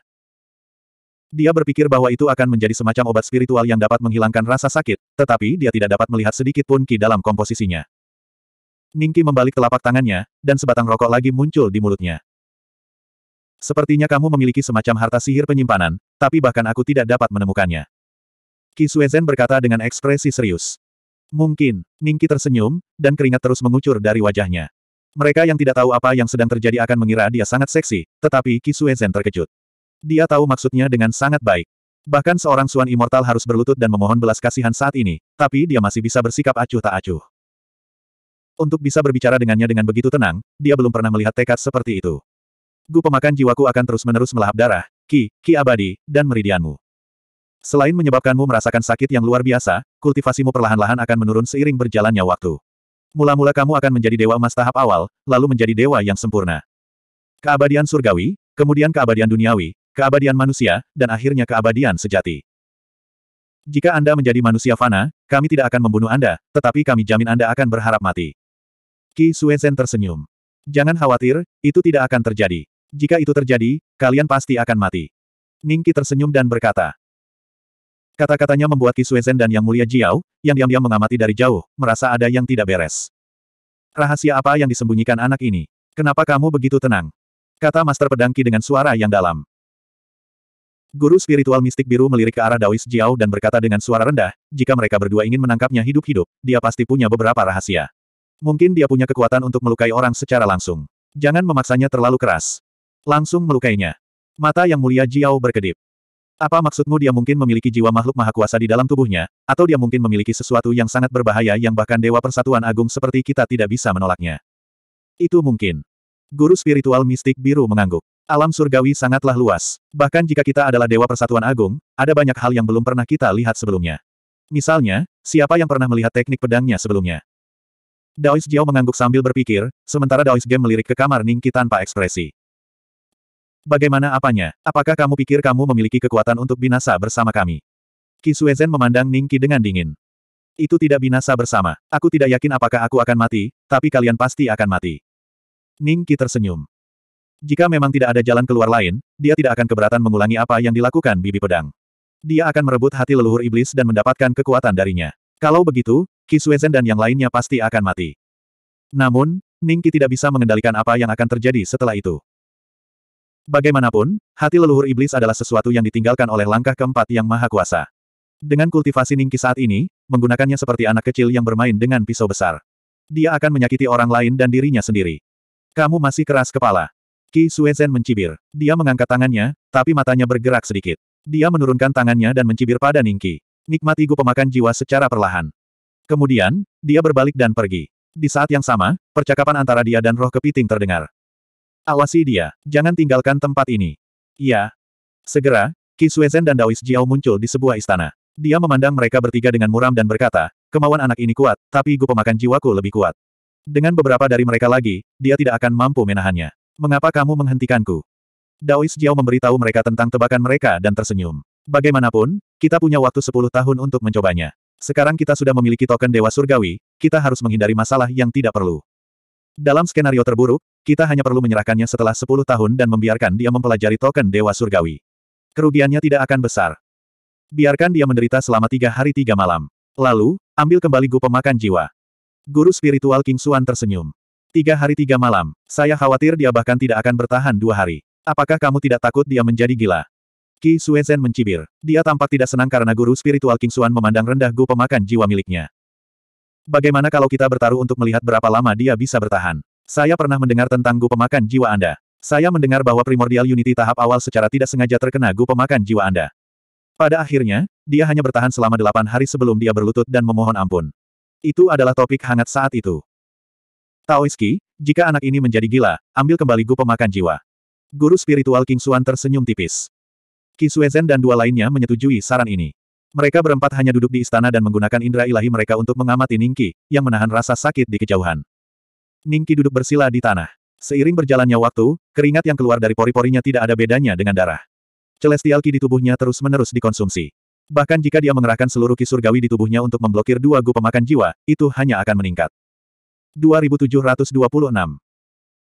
Dia berpikir bahwa itu akan menjadi semacam obat spiritual yang dapat menghilangkan rasa sakit, tetapi dia tidak dapat melihat sedikit pun ki dalam komposisinya. Ningki membalik telapak tangannya, dan sebatang rokok lagi muncul di mulutnya. Sepertinya kamu memiliki semacam harta sihir penyimpanan, tapi bahkan aku tidak dapat menemukannya. Qi Suezen berkata dengan ekspresi serius. Mungkin, Ningki tersenyum, dan keringat terus mengucur dari wajahnya. Mereka yang tidak tahu apa yang sedang terjadi akan mengira dia sangat seksi, tetapi Qi Suezen terkejut. Dia tahu maksudnya dengan sangat baik. Bahkan seorang Suan Immortal harus berlutut dan memohon belas kasihan saat ini, tapi dia masih bisa bersikap acuh tak acuh. Untuk bisa berbicara dengannya dengan begitu tenang, dia belum pernah melihat tekad seperti itu. Gu pemakan jiwaku akan terus-menerus melahap darah, ki, ki abadi, dan meridianmu. Selain menyebabkanmu merasakan sakit yang luar biasa, kultivasimu perlahan-lahan akan menurun seiring berjalannya waktu. Mula-mula kamu akan menjadi dewa emas tahap awal, lalu menjadi dewa yang sempurna. Keabadian surgawi, kemudian keabadian duniawi, keabadian manusia, dan akhirnya keabadian sejati. Jika Anda menjadi manusia fana, kami tidak akan membunuh Anda, tetapi kami jamin Anda akan berharap mati. Ki Suezen tersenyum. Jangan khawatir, itu tidak akan terjadi. Jika itu terjadi, kalian pasti akan mati. Ningki tersenyum dan berkata. Kata-katanya membuat Ki Zhen dan Yang Mulia Jiao, yang diam-diam mengamati dari jauh, merasa ada yang tidak beres. Rahasia apa yang disembunyikan anak ini? Kenapa kamu begitu tenang? Kata Master Pedangki dengan suara yang dalam. Guru spiritual mistik biru melirik ke arah Daois Jiao dan berkata dengan suara rendah, jika mereka berdua ingin menangkapnya hidup-hidup, dia pasti punya beberapa rahasia. Mungkin dia punya kekuatan untuk melukai orang secara langsung. Jangan memaksanya terlalu keras. Langsung melukainya. Mata yang mulia Jiao berkedip. Apa maksudmu dia mungkin memiliki jiwa makhluk maha kuasa di dalam tubuhnya, atau dia mungkin memiliki sesuatu yang sangat berbahaya yang bahkan Dewa Persatuan Agung seperti kita tidak bisa menolaknya. Itu mungkin. Guru spiritual mistik biru mengangguk. Alam surgawi sangatlah luas. Bahkan jika kita adalah Dewa Persatuan Agung, ada banyak hal yang belum pernah kita lihat sebelumnya. Misalnya, siapa yang pernah melihat teknik pedangnya sebelumnya? Daois Jiao mengangguk sambil berpikir, sementara Daois Game melirik ke kamar Ningki tanpa ekspresi. Bagaimana apanya? Apakah kamu pikir kamu memiliki kekuatan untuk binasa bersama kami? Kisuezen memandang Ningki dengan dingin. Itu tidak binasa bersama. Aku tidak yakin apakah aku akan mati, tapi kalian pasti akan mati. Ningki tersenyum. Jika memang tidak ada jalan keluar lain, dia tidak akan keberatan mengulangi apa yang dilakukan bibi pedang. Dia akan merebut hati leluhur iblis dan mendapatkan kekuatan darinya. Kalau begitu, Kisuezen dan yang lainnya pasti akan mati. Namun, Ningki tidak bisa mengendalikan apa yang akan terjadi setelah itu. Bagaimanapun, hati leluhur iblis adalah sesuatu yang ditinggalkan oleh langkah keempat yang maha kuasa. Dengan kultivasi Ningki saat ini, menggunakannya seperti anak kecil yang bermain dengan pisau besar. Dia akan menyakiti orang lain dan dirinya sendiri. Kamu masih keras kepala. Qi Suezen mencibir. Dia mengangkat tangannya, tapi matanya bergerak sedikit. Dia menurunkan tangannya dan mencibir pada Ningki. Nikmati gu pemakan jiwa secara perlahan. Kemudian, dia berbalik dan pergi. Di saat yang sama, percakapan antara dia dan roh kepiting terdengar. Awasi dia, jangan tinggalkan tempat ini. Iya. Segera, Ki Suezen dan Daois Jiao muncul di sebuah istana. Dia memandang mereka bertiga dengan muram dan berkata, kemauan anak ini kuat, tapi gue pemakan jiwaku lebih kuat. Dengan beberapa dari mereka lagi, dia tidak akan mampu menahannya. Mengapa kamu menghentikanku? Daois Jiao memberitahu mereka tentang tebakan mereka dan tersenyum. Bagaimanapun, kita punya waktu 10 tahun untuk mencobanya. Sekarang kita sudah memiliki token Dewa Surgawi, kita harus menghindari masalah yang tidak perlu. Dalam skenario terburuk, kita hanya perlu menyerahkannya setelah 10 tahun dan membiarkan dia mempelajari token Dewa Surgawi. Kerugiannya tidak akan besar. Biarkan dia menderita selama tiga hari tiga malam. Lalu, ambil kembali gu pemakan jiwa. Guru spiritual King Suan tersenyum. Tiga hari tiga malam, saya khawatir dia bahkan tidak akan bertahan dua hari. Apakah kamu tidak takut dia menjadi gila? Qi Suezen mencibir. Dia tampak tidak senang karena guru spiritual King Suan memandang rendah gu pemakan jiwa miliknya. Bagaimana kalau kita bertaruh untuk melihat berapa lama dia bisa bertahan? Saya pernah mendengar tentang gu pemakan jiwa Anda. Saya mendengar bahwa primordial unity tahap awal secara tidak sengaja terkena gu pemakan jiwa Anda. Pada akhirnya, dia hanya bertahan selama delapan hari sebelum dia berlutut dan memohon ampun. Itu adalah topik hangat saat itu. Taoiski, jika anak ini menjadi gila, ambil kembali gu pemakan jiwa. Guru spiritual King Xuan tersenyum tipis. Qi dan dua lainnya menyetujui saran ini. Mereka berempat hanya duduk di istana dan menggunakan indera ilahi mereka untuk mengamati Ningki, yang menahan rasa sakit di kejauhan. Ningki duduk bersila di tanah. Seiring berjalannya waktu, keringat yang keluar dari pori-porinya tidak ada bedanya dengan darah. Celestial Ki di tubuhnya terus-menerus dikonsumsi. Bahkan jika dia mengerahkan seluruh ki surgawi di tubuhnya untuk memblokir dua gu pemakan jiwa, itu hanya akan meningkat. 2726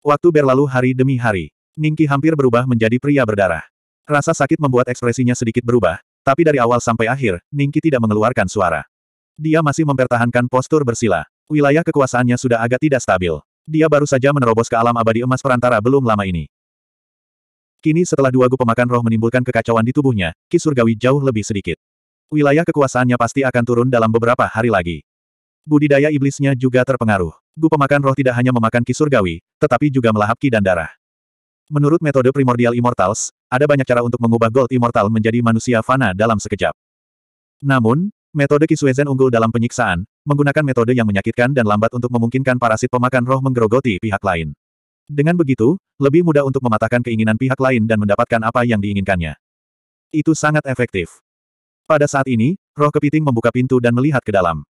Waktu berlalu hari demi hari. Ningki hampir berubah menjadi pria berdarah. Rasa sakit membuat ekspresinya sedikit berubah, tapi dari awal sampai akhir, Ningki tidak mengeluarkan suara. Dia masih mempertahankan postur bersila. Wilayah kekuasaannya sudah agak tidak stabil. Dia baru saja menerobos ke alam abadi emas perantara belum lama ini. Kini setelah dua gu pemakan roh menimbulkan kekacauan di tubuhnya, ki surgawi jauh lebih sedikit. Wilayah kekuasaannya pasti akan turun dalam beberapa hari lagi. Budidaya iblisnya juga terpengaruh. Gu pemakan roh tidak hanya memakan ki surgawi, tetapi juga melahap ki dan darah. Menurut metode primordial immortals, ada banyak cara untuk mengubah gold immortal menjadi manusia fana dalam sekejap. Namun, metode ki Suezen unggul dalam penyiksaan, menggunakan metode yang menyakitkan dan lambat untuk memungkinkan parasit pemakan roh menggerogoti pihak lain. Dengan begitu, lebih mudah untuk mematahkan keinginan pihak lain dan mendapatkan apa yang diinginkannya. Itu sangat efektif. Pada saat ini, roh kepiting membuka pintu dan melihat ke dalam.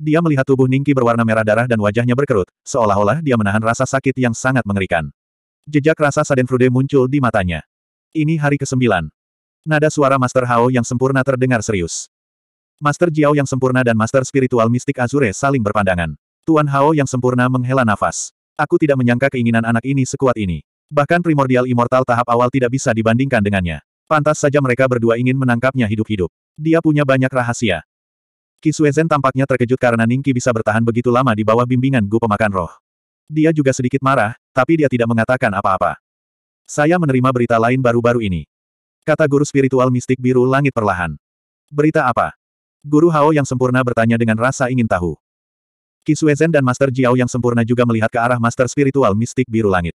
Dia melihat tubuh Ningki berwarna merah darah dan wajahnya berkerut, seolah-olah dia menahan rasa sakit yang sangat mengerikan. Jejak rasa Sadenfrude muncul di matanya. Ini hari ke-9. Nada suara Master Hao yang sempurna terdengar serius. Master Jiao yang sempurna dan Master Spiritual Mistik Azure saling berpandangan. Tuan Hao yang sempurna menghela nafas. Aku tidak menyangka keinginan anak ini sekuat ini. Bahkan primordial immortal tahap awal tidak bisa dibandingkan dengannya. Pantas saja mereka berdua ingin menangkapnya hidup-hidup. Dia punya banyak rahasia. Kiswezen tampaknya terkejut karena Ningki bisa bertahan begitu lama di bawah bimbingan Gu Pemakan Roh. Dia juga sedikit marah, tapi dia tidak mengatakan apa-apa. Saya menerima berita lain baru-baru ini. Kata guru spiritual mistik biru langit perlahan. Berita apa? Guru Hao yang sempurna bertanya dengan rasa ingin tahu. Kisuezen dan Master Jiao yang sempurna juga melihat ke arah Master Spiritual Mistik Biru Langit.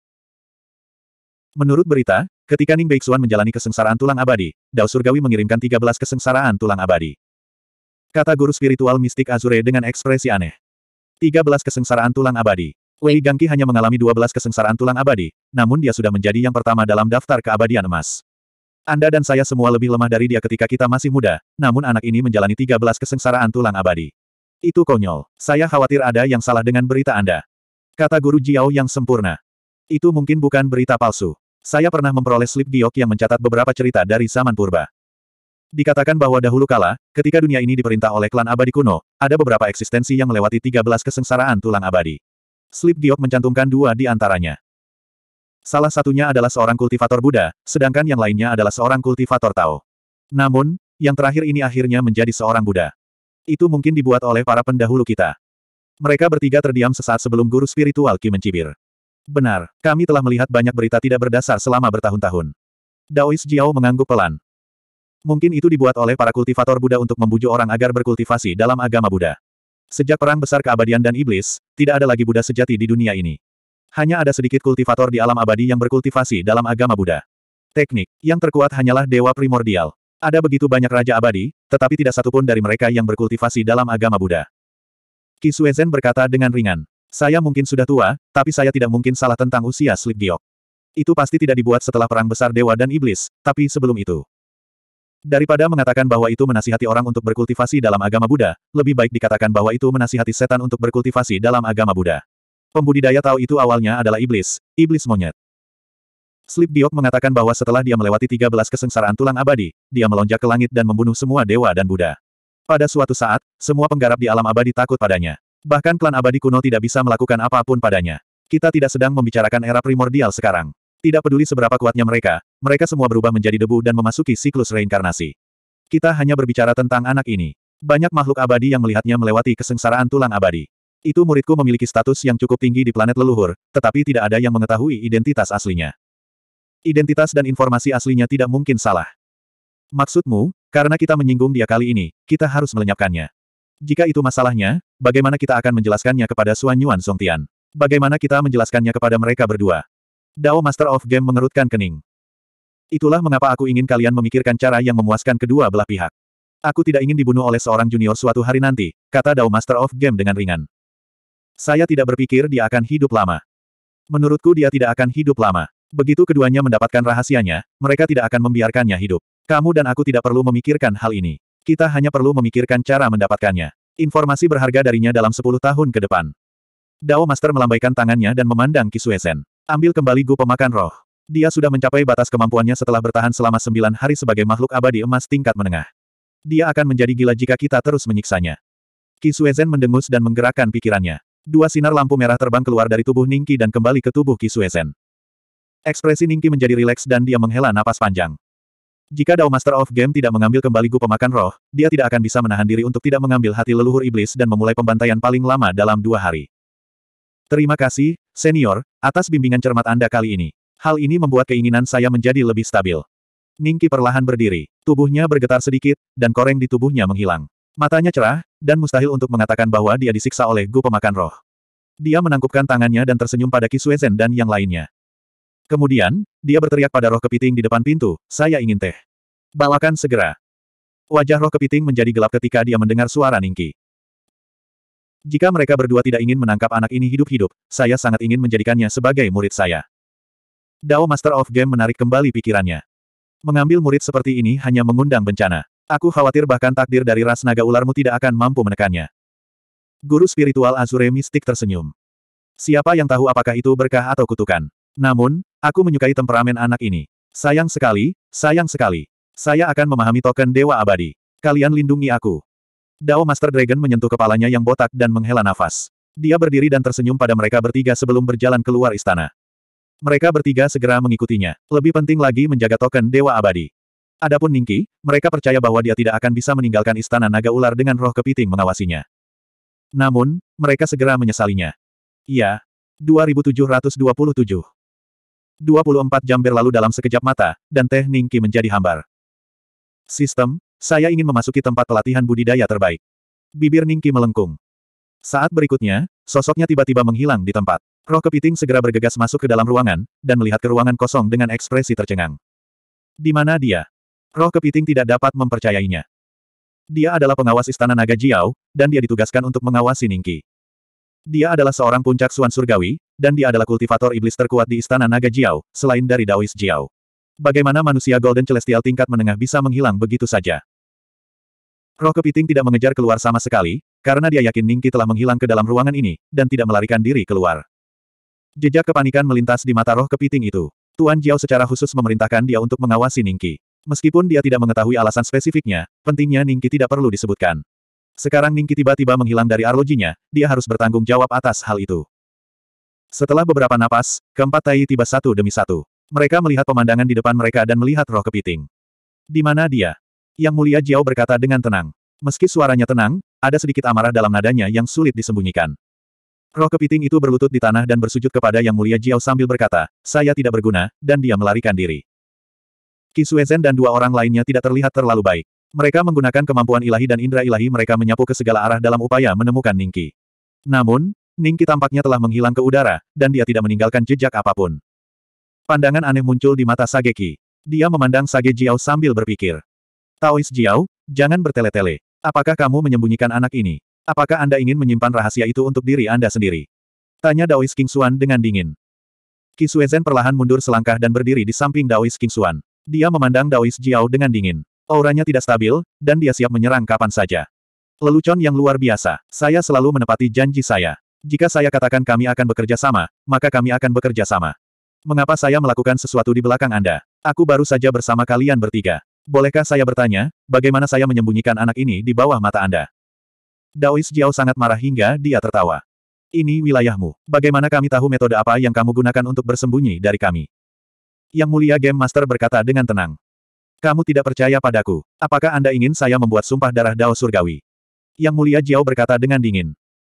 Menurut berita, ketika Ning Beixuan menjalani kesengsaraan tulang abadi, Dao Surgawi mengirimkan 13 kesengsaraan tulang abadi. Kata guru spiritual mistik Azure dengan ekspresi aneh. 13 kesengsaraan tulang abadi. Wei Gangki hanya mengalami 12 kesengsaraan tulang abadi, namun dia sudah menjadi yang pertama dalam daftar keabadian emas. Anda dan saya semua lebih lemah dari dia ketika kita masih muda, namun anak ini menjalani 13 kesengsaraan tulang abadi. Itu konyol. Saya khawatir ada yang salah dengan berita Anda. Kata Guru Jiao yang sempurna. Itu mungkin bukan berita palsu. Saya pernah memperoleh slip giok yang mencatat beberapa cerita dari zaman purba. Dikatakan bahwa dahulu kala, ketika dunia ini diperintah oleh klan abadi kuno, ada beberapa eksistensi yang melewati 13 kesengsaraan tulang abadi. Slip Giok mencantumkan dua di antaranya. Salah satunya adalah seorang kultivator Buddha, sedangkan yang lainnya adalah seorang kultivator Tao. Namun, yang terakhir ini akhirnya menjadi seorang Buddha. Itu mungkin dibuat oleh para pendahulu kita. Mereka bertiga terdiam sesaat sebelum guru spiritual Qi mencibir. Benar, kami telah melihat banyak berita tidak berdasar selama bertahun-tahun. Daois Jiao mengangguk pelan. Mungkin itu dibuat oleh para kultivator Buddha untuk membujuk orang agar berkultivasi dalam agama Buddha. Sejak perang besar keabadian dan iblis, tidak ada lagi Buddha sejati di dunia ini. Hanya ada sedikit kultivator di alam abadi yang berkultivasi dalam agama Buddha. Teknik yang terkuat hanyalah dewa primordial. Ada begitu banyak raja abadi, tetapi tidak satupun dari mereka yang berkultivasi dalam agama Buddha. Kisuezen berkata dengan ringan, saya mungkin sudah tua, tapi saya tidak mungkin salah tentang usia Slip Giok. Itu pasti tidak dibuat setelah perang besar dewa dan iblis, tapi sebelum itu. Daripada mengatakan bahwa itu menasihati orang untuk berkultivasi dalam agama Buddha, lebih baik dikatakan bahwa itu menasihati setan untuk berkultivasi dalam agama Buddha. Pembudidaya tahu itu awalnya adalah iblis, iblis monyet. Slip Diok mengatakan bahwa setelah dia melewati 13 kesengsaraan tulang abadi, dia melonjak ke langit dan membunuh semua dewa dan Buddha. Pada suatu saat, semua penggarap di alam abadi takut padanya. Bahkan klan abadi kuno tidak bisa melakukan apapun padanya. Kita tidak sedang membicarakan era primordial sekarang. Tidak peduli seberapa kuatnya mereka, mereka semua berubah menjadi debu dan memasuki siklus reinkarnasi. Kita hanya berbicara tentang anak ini. Banyak makhluk abadi yang melihatnya melewati kesengsaraan tulang abadi. Itu muridku memiliki status yang cukup tinggi di planet leluhur, tetapi tidak ada yang mengetahui identitas aslinya. Identitas dan informasi aslinya tidak mungkin salah. Maksudmu, karena kita menyinggung dia kali ini, kita harus melenyapkannya. Jika itu masalahnya, bagaimana kita akan menjelaskannya kepada Suan Yuan Song Tian? Bagaimana kita menjelaskannya kepada mereka berdua? Dao Master of Game mengerutkan kening. Itulah mengapa aku ingin kalian memikirkan cara yang memuaskan kedua belah pihak. Aku tidak ingin dibunuh oleh seorang junior suatu hari nanti, kata Dao Master of Game dengan ringan. Saya tidak berpikir dia akan hidup lama. Menurutku dia tidak akan hidup lama. Begitu keduanya mendapatkan rahasianya, mereka tidak akan membiarkannya hidup. Kamu dan aku tidak perlu memikirkan hal ini. Kita hanya perlu memikirkan cara mendapatkannya. Informasi berharga darinya dalam 10 tahun ke depan. Dao Master melambaikan tangannya dan memandang Kisuesen. Ambil kembali gu pemakan roh. Dia sudah mencapai batas kemampuannya setelah bertahan selama sembilan hari sebagai makhluk abadi emas tingkat menengah. Dia akan menjadi gila jika kita terus menyiksanya. Kisuezen mendengus dan menggerakkan pikirannya. Dua sinar lampu merah terbang keluar dari tubuh Ningki dan kembali ke tubuh Kisuesen. Ekspresi Ningki menjadi rileks dan dia menghela napas panjang. Jika Dao Master of Game tidak mengambil kembali gu pemakan roh, dia tidak akan bisa menahan diri untuk tidak mengambil hati leluhur iblis dan memulai pembantaian paling lama dalam dua hari. Terima kasih, senior, atas bimbingan cermat Anda kali ini. Hal ini membuat keinginan saya menjadi lebih stabil. Ningki perlahan berdiri, tubuhnya bergetar sedikit, dan koreng di tubuhnya menghilang. Matanya cerah, dan mustahil untuk mengatakan bahwa dia disiksa oleh Gu Pemakan Roh. Dia menangkupkan tangannya dan tersenyum pada Kisuezen dan yang lainnya. Kemudian, dia berteriak pada roh kepiting di depan pintu, saya ingin teh. Bawakan segera. Wajah roh kepiting menjadi gelap ketika dia mendengar suara Ningki. Jika mereka berdua tidak ingin menangkap anak ini hidup-hidup, saya sangat ingin menjadikannya sebagai murid saya. Dao Master of Game menarik kembali pikirannya. Mengambil murid seperti ini hanya mengundang bencana. Aku khawatir bahkan takdir dari ras naga ularmu tidak akan mampu menekannya. Guru spiritual Azure mistik tersenyum. Siapa yang tahu apakah itu berkah atau kutukan? Namun, aku menyukai temperamen anak ini. Sayang sekali, sayang sekali. Saya akan memahami token Dewa Abadi. Kalian lindungi aku. Dao Master Dragon menyentuh kepalanya yang botak dan menghela nafas. Dia berdiri dan tersenyum pada mereka bertiga sebelum berjalan keluar istana. Mereka bertiga segera mengikutinya. Lebih penting lagi menjaga token Dewa Abadi. Adapun Ningki, mereka percaya bahwa dia tidak akan bisa meninggalkan istana naga ular dengan roh kepiting mengawasinya. Namun, mereka segera menyesalinya. Iya. 2727. 24 jam berlalu dalam sekejap mata, dan teh Ningki menjadi hambar. Sistem, saya ingin memasuki tempat pelatihan budidaya terbaik. Bibir Ningki melengkung. Saat berikutnya, sosoknya tiba-tiba menghilang di tempat. Roh kepiting segera bergegas masuk ke dalam ruangan, dan melihat ke ruangan kosong dengan ekspresi tercengang. Di mana dia? Roh kepiting tidak dapat mempercayainya. Dia adalah pengawas istana naga Jiao, dan dia ditugaskan untuk mengawasi Ningki. Dia adalah seorang puncak suan surgawi, dan dia adalah kultivator iblis terkuat di istana naga Jiao, selain dari Daois Jiao. Bagaimana manusia Golden Celestial tingkat menengah bisa menghilang begitu saja? Roh kepiting tidak mengejar keluar sama sekali, karena dia yakin Ningki telah menghilang ke dalam ruangan ini, dan tidak melarikan diri keluar. Jejak kepanikan melintas di mata roh kepiting itu. Tuan Jiao secara khusus memerintahkan dia untuk mengawasi Ningki. Meskipun dia tidak mengetahui alasan spesifiknya, pentingnya Ningki tidak perlu disebutkan. Sekarang Ningki tiba-tiba menghilang dari arlojinya, dia harus bertanggung jawab atas hal itu. Setelah beberapa napas, keempat tai tiba satu demi satu. Mereka melihat pemandangan di depan mereka dan melihat roh kepiting. Di mana dia? Yang mulia Jiao berkata dengan tenang. Meski suaranya tenang, ada sedikit amarah dalam nadanya yang sulit disembunyikan. Roh kepiting itu berlutut di tanah dan bersujud kepada Yang Mulia Jiao sambil berkata, saya tidak berguna, dan dia melarikan diri. Kisuezen dan dua orang lainnya tidak terlihat terlalu baik. Mereka menggunakan kemampuan ilahi dan indera ilahi mereka menyapu ke segala arah dalam upaya menemukan Ningki. Namun, Ningki tampaknya telah menghilang ke udara, dan dia tidak meninggalkan jejak apapun. Pandangan aneh muncul di mata Sageki. Dia memandang Sage Jiao sambil berpikir. Taois Jiao, jangan bertele-tele. Apakah kamu menyembunyikan anak ini? Apakah Anda ingin menyimpan rahasia itu untuk diri Anda sendiri? Tanya Daois King Xuan dengan dingin. Kisuezen perlahan mundur selangkah dan berdiri di samping Daois King Xuan. Dia memandang Daois Jiao dengan dingin. Auranya tidak stabil, dan dia siap menyerang kapan saja. Lelucon yang luar biasa. Saya selalu menepati janji saya. Jika saya katakan kami akan bekerja sama, maka kami akan bekerja sama. Mengapa saya melakukan sesuatu di belakang Anda? Aku baru saja bersama kalian bertiga. Bolehkah saya bertanya, bagaimana saya menyembunyikan anak ini di bawah mata Anda? Daois Jiao sangat marah hingga dia tertawa. Ini wilayahmu. Bagaimana kami tahu metode apa yang kamu gunakan untuk bersembunyi dari kami? Yang mulia Game Master berkata dengan tenang. Kamu tidak percaya padaku. Apakah Anda ingin saya membuat sumpah darah Dao Surgawi? Yang mulia Jiao berkata dengan dingin.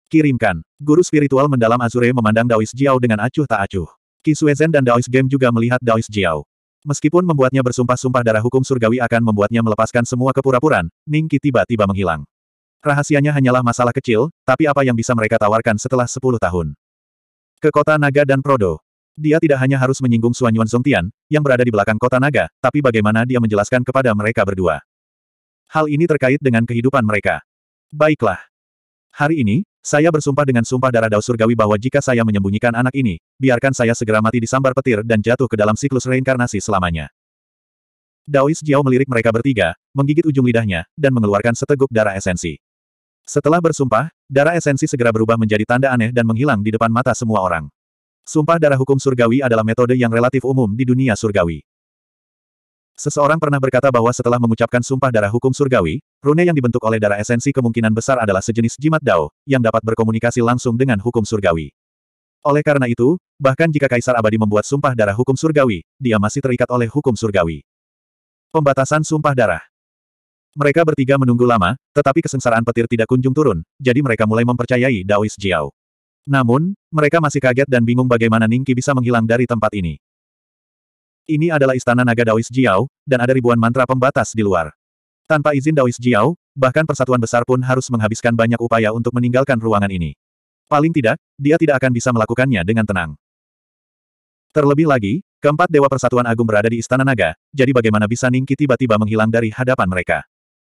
Kirimkan. Guru spiritual mendalam Azure memandang Daois Jiao dengan acuh tak acuh. Kisuezen dan Daois Game juga melihat Daois Jiao. Meskipun membuatnya bersumpah-sumpah darah hukum surgawi akan membuatnya melepaskan semua kepura puraan Ningki tiba-tiba menghilang. Rahasianya hanyalah masalah kecil, tapi apa yang bisa mereka tawarkan setelah 10 tahun? Ke kota naga dan Prodo. Dia tidak hanya harus menyinggung Xuan Yuan Zongtian, yang berada di belakang kota naga, tapi bagaimana dia menjelaskan kepada mereka berdua. Hal ini terkait dengan kehidupan mereka. Baiklah. Hari ini, saya bersumpah dengan sumpah darah Dao surgawi bahwa jika saya menyembunyikan anak ini, biarkan saya segera mati di sambar petir dan jatuh ke dalam siklus reinkarnasi selamanya. Daois Jiao melirik mereka bertiga, menggigit ujung lidahnya, dan mengeluarkan seteguk darah esensi. Setelah bersumpah, darah esensi segera berubah menjadi tanda aneh dan menghilang di depan mata semua orang. Sumpah darah hukum surgawi adalah metode yang relatif umum di dunia surgawi. Seseorang pernah berkata bahwa setelah mengucapkan sumpah darah hukum surgawi, rune yang dibentuk oleh darah esensi kemungkinan besar adalah sejenis jimat dao, yang dapat berkomunikasi langsung dengan hukum surgawi. Oleh karena itu, bahkan jika Kaisar Abadi membuat sumpah darah hukum surgawi, dia masih terikat oleh hukum surgawi. Pembatasan sumpah darah Mereka bertiga menunggu lama, tetapi kesengsaraan petir tidak kunjung turun, jadi mereka mulai mempercayai Daois Jiao. Namun, mereka masih kaget dan bingung bagaimana Ningki bisa menghilang dari tempat ini. Ini adalah istana naga Daois Jiao, dan ada ribuan mantra pembatas di luar. Tanpa izin Daois Jiao, bahkan persatuan besar pun harus menghabiskan banyak upaya untuk meninggalkan ruangan ini. Paling tidak, dia tidak akan bisa melakukannya dengan tenang. Terlebih lagi, keempat Dewa Persatuan Agung berada di Istana Naga, jadi bagaimana bisa Ningki tiba-tiba menghilang dari hadapan mereka?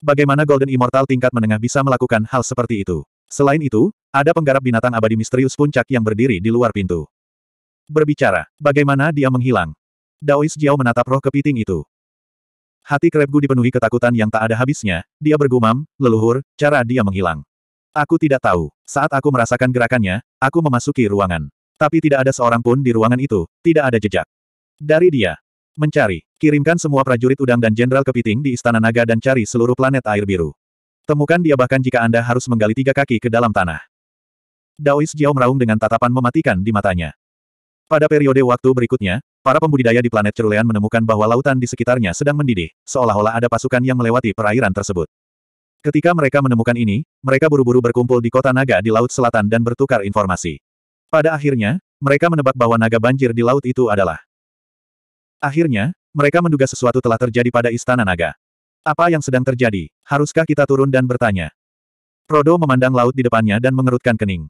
Bagaimana Golden Immortal tingkat menengah bisa melakukan hal seperti itu? Selain itu, ada penggarap binatang abadi misterius puncak yang berdiri di luar pintu. Berbicara, bagaimana dia menghilang? Daois Jiao menatap roh kepiting itu. Hati krepgu dipenuhi ketakutan yang tak ada habisnya, dia bergumam, leluhur, cara dia menghilang. Aku tidak tahu. Saat aku merasakan gerakannya, aku memasuki ruangan. Tapi tidak ada seorang pun di ruangan itu, tidak ada jejak. Dari dia. Mencari. Kirimkan semua prajurit udang dan jenderal kepiting di Istana Naga dan cari seluruh planet air biru. Temukan dia bahkan jika Anda harus menggali tiga kaki ke dalam tanah. Daois Jiao meraung dengan tatapan mematikan di matanya. Pada periode waktu berikutnya, para pembudidaya di planet Cerulean menemukan bahwa lautan di sekitarnya sedang mendidih, seolah-olah ada pasukan yang melewati perairan tersebut. Ketika mereka menemukan ini, mereka buru-buru berkumpul di kota naga di Laut Selatan dan bertukar informasi. Pada akhirnya, mereka menebak bahwa naga banjir di laut itu adalah. Akhirnya, mereka menduga sesuatu telah terjadi pada Istana Naga. Apa yang sedang terjadi? Haruskah kita turun dan bertanya? Prodo memandang laut di depannya dan mengerutkan kening.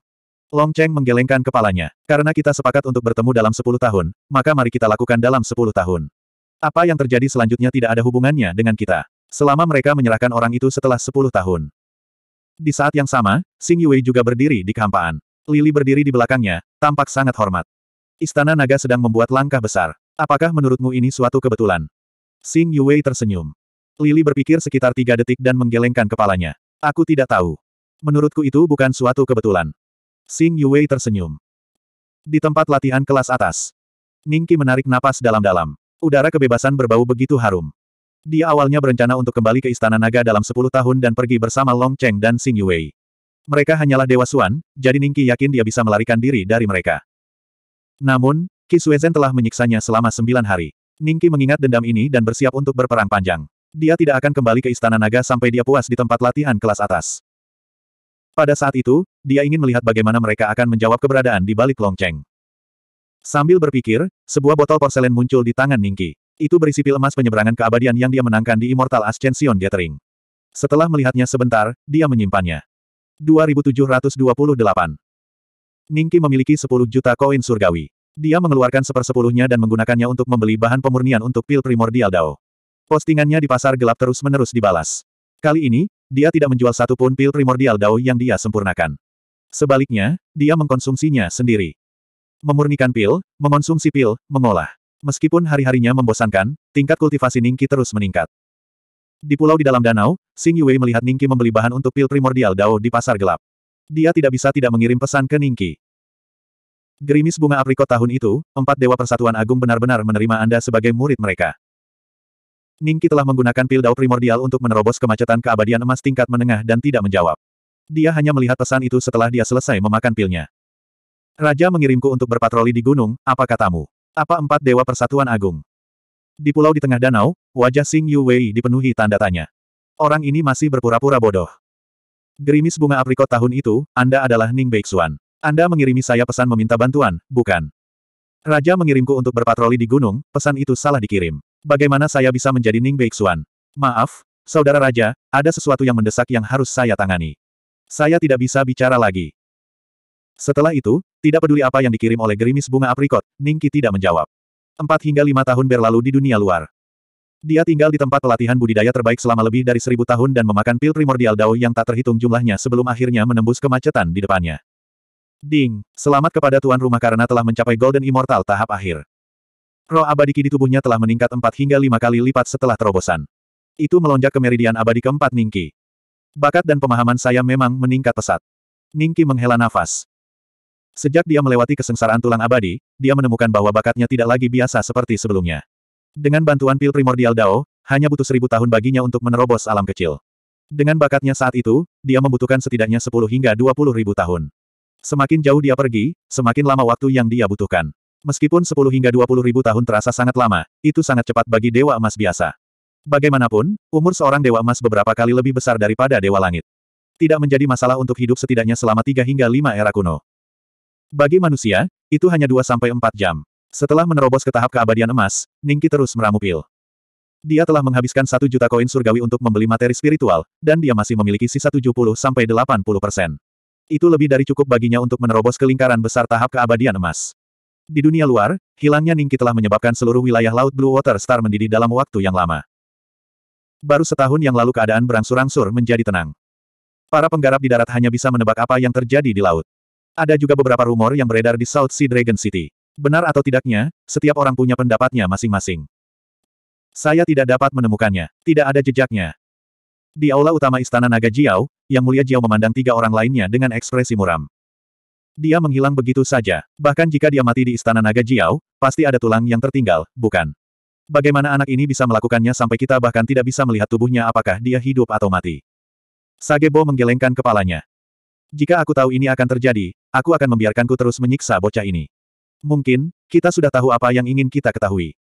Long Cheng menggelengkan kepalanya. Karena kita sepakat untuk bertemu dalam 10 tahun, maka mari kita lakukan dalam 10 tahun. Apa yang terjadi selanjutnya tidak ada hubungannya dengan kita. Selama mereka menyerahkan orang itu setelah 10 tahun. Di saat yang sama, Sing Yue juga berdiri di kehampaan. Lili berdiri di belakangnya, tampak sangat hormat. Istana naga sedang membuat langkah besar. Apakah menurutmu ini suatu kebetulan? Sing Yue tersenyum. Lili berpikir sekitar tiga detik dan menggelengkan kepalanya. Aku tidak tahu. Menurutku itu bukan suatu kebetulan. Sing Yue tersenyum. Di tempat latihan kelas atas. Ningki menarik napas dalam-dalam. Udara kebebasan berbau begitu harum. Dia awalnya berencana untuk kembali ke Istana Naga dalam 10 tahun dan pergi bersama Long Cheng dan Sing Yue. Mereka hanyalah dewa Suan, jadi Ningki yakin dia bisa melarikan diri dari mereka. Namun, Ki Suezen telah menyiksanya selama sembilan hari. Ningki mengingat dendam ini dan bersiap untuk berperang panjang. Dia tidak akan kembali ke Istana Naga sampai dia puas di tempat latihan kelas atas. Pada saat itu, dia ingin melihat bagaimana mereka akan menjawab keberadaan di balik Longcheng. Sambil berpikir, sebuah botol porselen muncul di tangan Ningki. Itu berisi pil emas penyeberangan keabadian yang dia menangkan di Immortal Ascension Gathering. Setelah melihatnya sebentar, dia menyimpannya. 2728 Ningki memiliki 10 juta koin surgawi. Dia mengeluarkan sepersepuluhnya dan menggunakannya untuk membeli bahan pemurnian untuk pil primordial Dao. Postingannya di pasar gelap terus-menerus dibalas. Kali ini, dia tidak menjual satu pun pil primordial Dao yang dia sempurnakan. Sebaliknya, dia mengkonsumsinya sendiri. Memurnikan pil, mengonsumsi pil, mengolah. Meskipun hari-harinya membosankan, tingkat kultivasi Ningki terus meningkat. Di pulau di dalam danau, Xing Yue melihat Ningki membeli bahan untuk pil primordial Dao di pasar gelap. Dia tidak bisa tidak mengirim pesan ke Ningki. Gerimis bunga aprikot tahun itu, empat dewa persatuan agung benar-benar menerima Anda sebagai murid mereka. Ningki telah menggunakan pil dao primordial untuk menerobos kemacetan keabadian emas tingkat menengah dan tidak menjawab. Dia hanya melihat pesan itu setelah dia selesai memakan pilnya. Raja mengirimku untuk berpatroli di gunung, apa katamu? Apa empat dewa persatuan agung? Di pulau di tengah danau, wajah Xing Yu Wei dipenuhi tanda tanya. Orang ini masih berpura-pura bodoh. Gerimis bunga aprikot tahun itu, Anda adalah Ning Beixuan. Anda mengirimi saya pesan meminta bantuan, bukan? Raja mengirimku untuk berpatroli di gunung, pesan itu salah dikirim. Bagaimana saya bisa menjadi Ning Beixuan? Maaf, Saudara Raja, ada sesuatu yang mendesak yang harus saya tangani. Saya tidak bisa bicara lagi. Setelah itu, tidak peduli apa yang dikirim oleh gerimis bunga aprikot, Ningki tidak menjawab. Empat hingga lima tahun berlalu di dunia luar. Dia tinggal di tempat pelatihan budidaya terbaik selama lebih dari seribu tahun dan memakan pil primordial Dao yang tak terhitung jumlahnya sebelum akhirnya menembus kemacetan di depannya. Ding, selamat kepada tuan rumah karena telah mencapai Golden Immortal tahap akhir. Roh ki di tubuhnya telah meningkat empat hingga lima kali lipat setelah terobosan. Itu melonjak ke meridian abadi keempat Ningki. Bakat dan pemahaman saya memang meningkat pesat. Ningki menghela nafas. Sejak dia melewati kesengsaraan tulang abadi, dia menemukan bahwa bakatnya tidak lagi biasa seperti sebelumnya. Dengan bantuan pil primordial Dao, hanya butuh seribu tahun baginya untuk menerobos alam kecil. Dengan bakatnya saat itu, dia membutuhkan setidaknya sepuluh hingga dua puluh ribu tahun. Semakin jauh dia pergi, semakin lama waktu yang dia butuhkan. Meskipun 10 hingga 20 ribu tahun terasa sangat lama, itu sangat cepat bagi Dewa Emas biasa. Bagaimanapun, umur seorang Dewa Emas beberapa kali lebih besar daripada Dewa Langit. Tidak menjadi masalah untuk hidup setidaknya selama 3 hingga 5 era kuno. Bagi manusia, itu hanya 2-4 jam. Setelah menerobos ke tahap keabadian emas, Ningki terus meramu pil. Dia telah menghabiskan satu juta koin surgawi untuk membeli materi spiritual, dan dia masih memiliki sisa 70-80 persen. Itu lebih dari cukup baginya untuk menerobos ke lingkaran besar tahap keabadian emas. Di dunia luar, hilangnya Ningki telah menyebabkan seluruh wilayah Laut Blue Water Star mendidih dalam waktu yang lama. Baru setahun yang lalu keadaan berangsur-angsur menjadi tenang. Para penggarap di darat hanya bisa menebak apa yang terjadi di laut. Ada juga beberapa rumor yang beredar di South Sea Dragon City. Benar atau tidaknya, setiap orang punya pendapatnya masing-masing. Saya tidak dapat menemukannya. Tidak ada jejaknya. Di aula utama Istana Naga Jiao, Yang Mulia Jiao memandang tiga orang lainnya dengan ekspresi muram. Dia menghilang begitu saja. Bahkan jika dia mati di istana naga Jiao, pasti ada tulang yang tertinggal, bukan? Bagaimana anak ini bisa melakukannya sampai kita bahkan tidak bisa melihat tubuhnya apakah dia hidup atau mati? Sagebo menggelengkan kepalanya. Jika aku tahu ini akan terjadi, aku akan membiarkanku terus menyiksa bocah ini. Mungkin, kita sudah tahu apa yang ingin kita ketahui.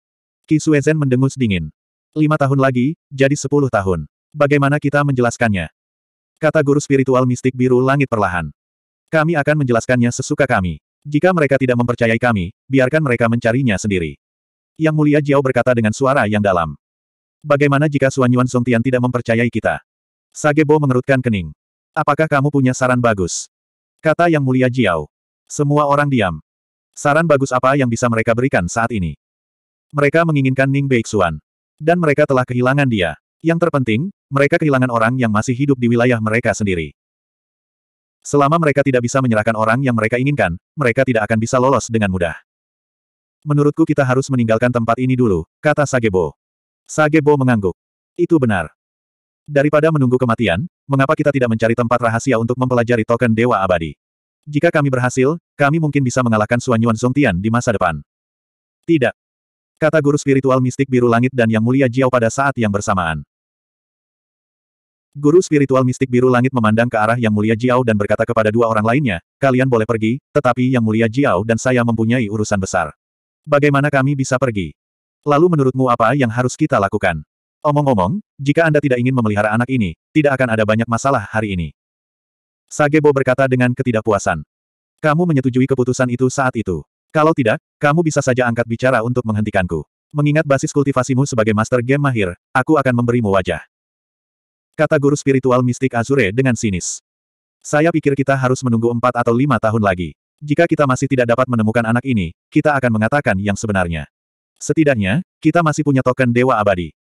Kisuezen mendengus dingin. Lima tahun lagi, jadi sepuluh tahun. Bagaimana kita menjelaskannya? Kata guru spiritual mistik biru langit perlahan. Kami akan menjelaskannya sesuka kami. Jika mereka tidak mempercayai kami, biarkan mereka mencarinya sendiri. Yang Mulia Jiao berkata dengan suara yang dalam. Bagaimana jika Suan Yuan Tian tidak mempercayai kita? Sagebo mengerutkan kening. Apakah kamu punya saran bagus? Kata Yang Mulia Jiao. Semua orang diam. Saran bagus apa yang bisa mereka berikan saat ini? Mereka menginginkan Ning Beixuan. Dan mereka telah kehilangan dia. Yang terpenting, mereka kehilangan orang yang masih hidup di wilayah mereka sendiri. Selama mereka tidak bisa menyerahkan orang yang mereka inginkan, mereka tidak akan bisa lolos dengan mudah. Menurutku kita harus meninggalkan tempat ini dulu, kata Sagebo. Sagebo mengangguk. Itu benar. Daripada menunggu kematian, mengapa kita tidak mencari tempat rahasia untuk mempelajari token Dewa Abadi? Jika kami berhasil, kami mungkin bisa mengalahkan Suanyuan Zongtian di masa depan. Tidak. Kata guru spiritual mistik biru langit dan yang mulia Jiao pada saat yang bersamaan. Guru spiritual mistik biru langit memandang ke arah Yang Mulia Jiao dan berkata kepada dua orang lainnya, kalian boleh pergi, tetapi Yang Mulia Jiao dan saya mempunyai urusan besar. Bagaimana kami bisa pergi? Lalu menurutmu apa yang harus kita lakukan? Omong-omong, jika Anda tidak ingin memelihara anak ini, tidak akan ada banyak masalah hari ini. Sagebo berkata dengan ketidakpuasan. Kamu menyetujui keputusan itu saat itu. Kalau tidak, kamu bisa saja angkat bicara untuk menghentikanku. Mengingat basis kultivasimu sebagai master game mahir, aku akan memberimu wajah kata guru spiritual mistik Azure dengan sinis. Saya pikir kita harus menunggu empat atau lima tahun lagi. Jika kita masih tidak dapat menemukan anak ini, kita akan mengatakan yang sebenarnya. Setidaknya, kita masih punya token Dewa Abadi.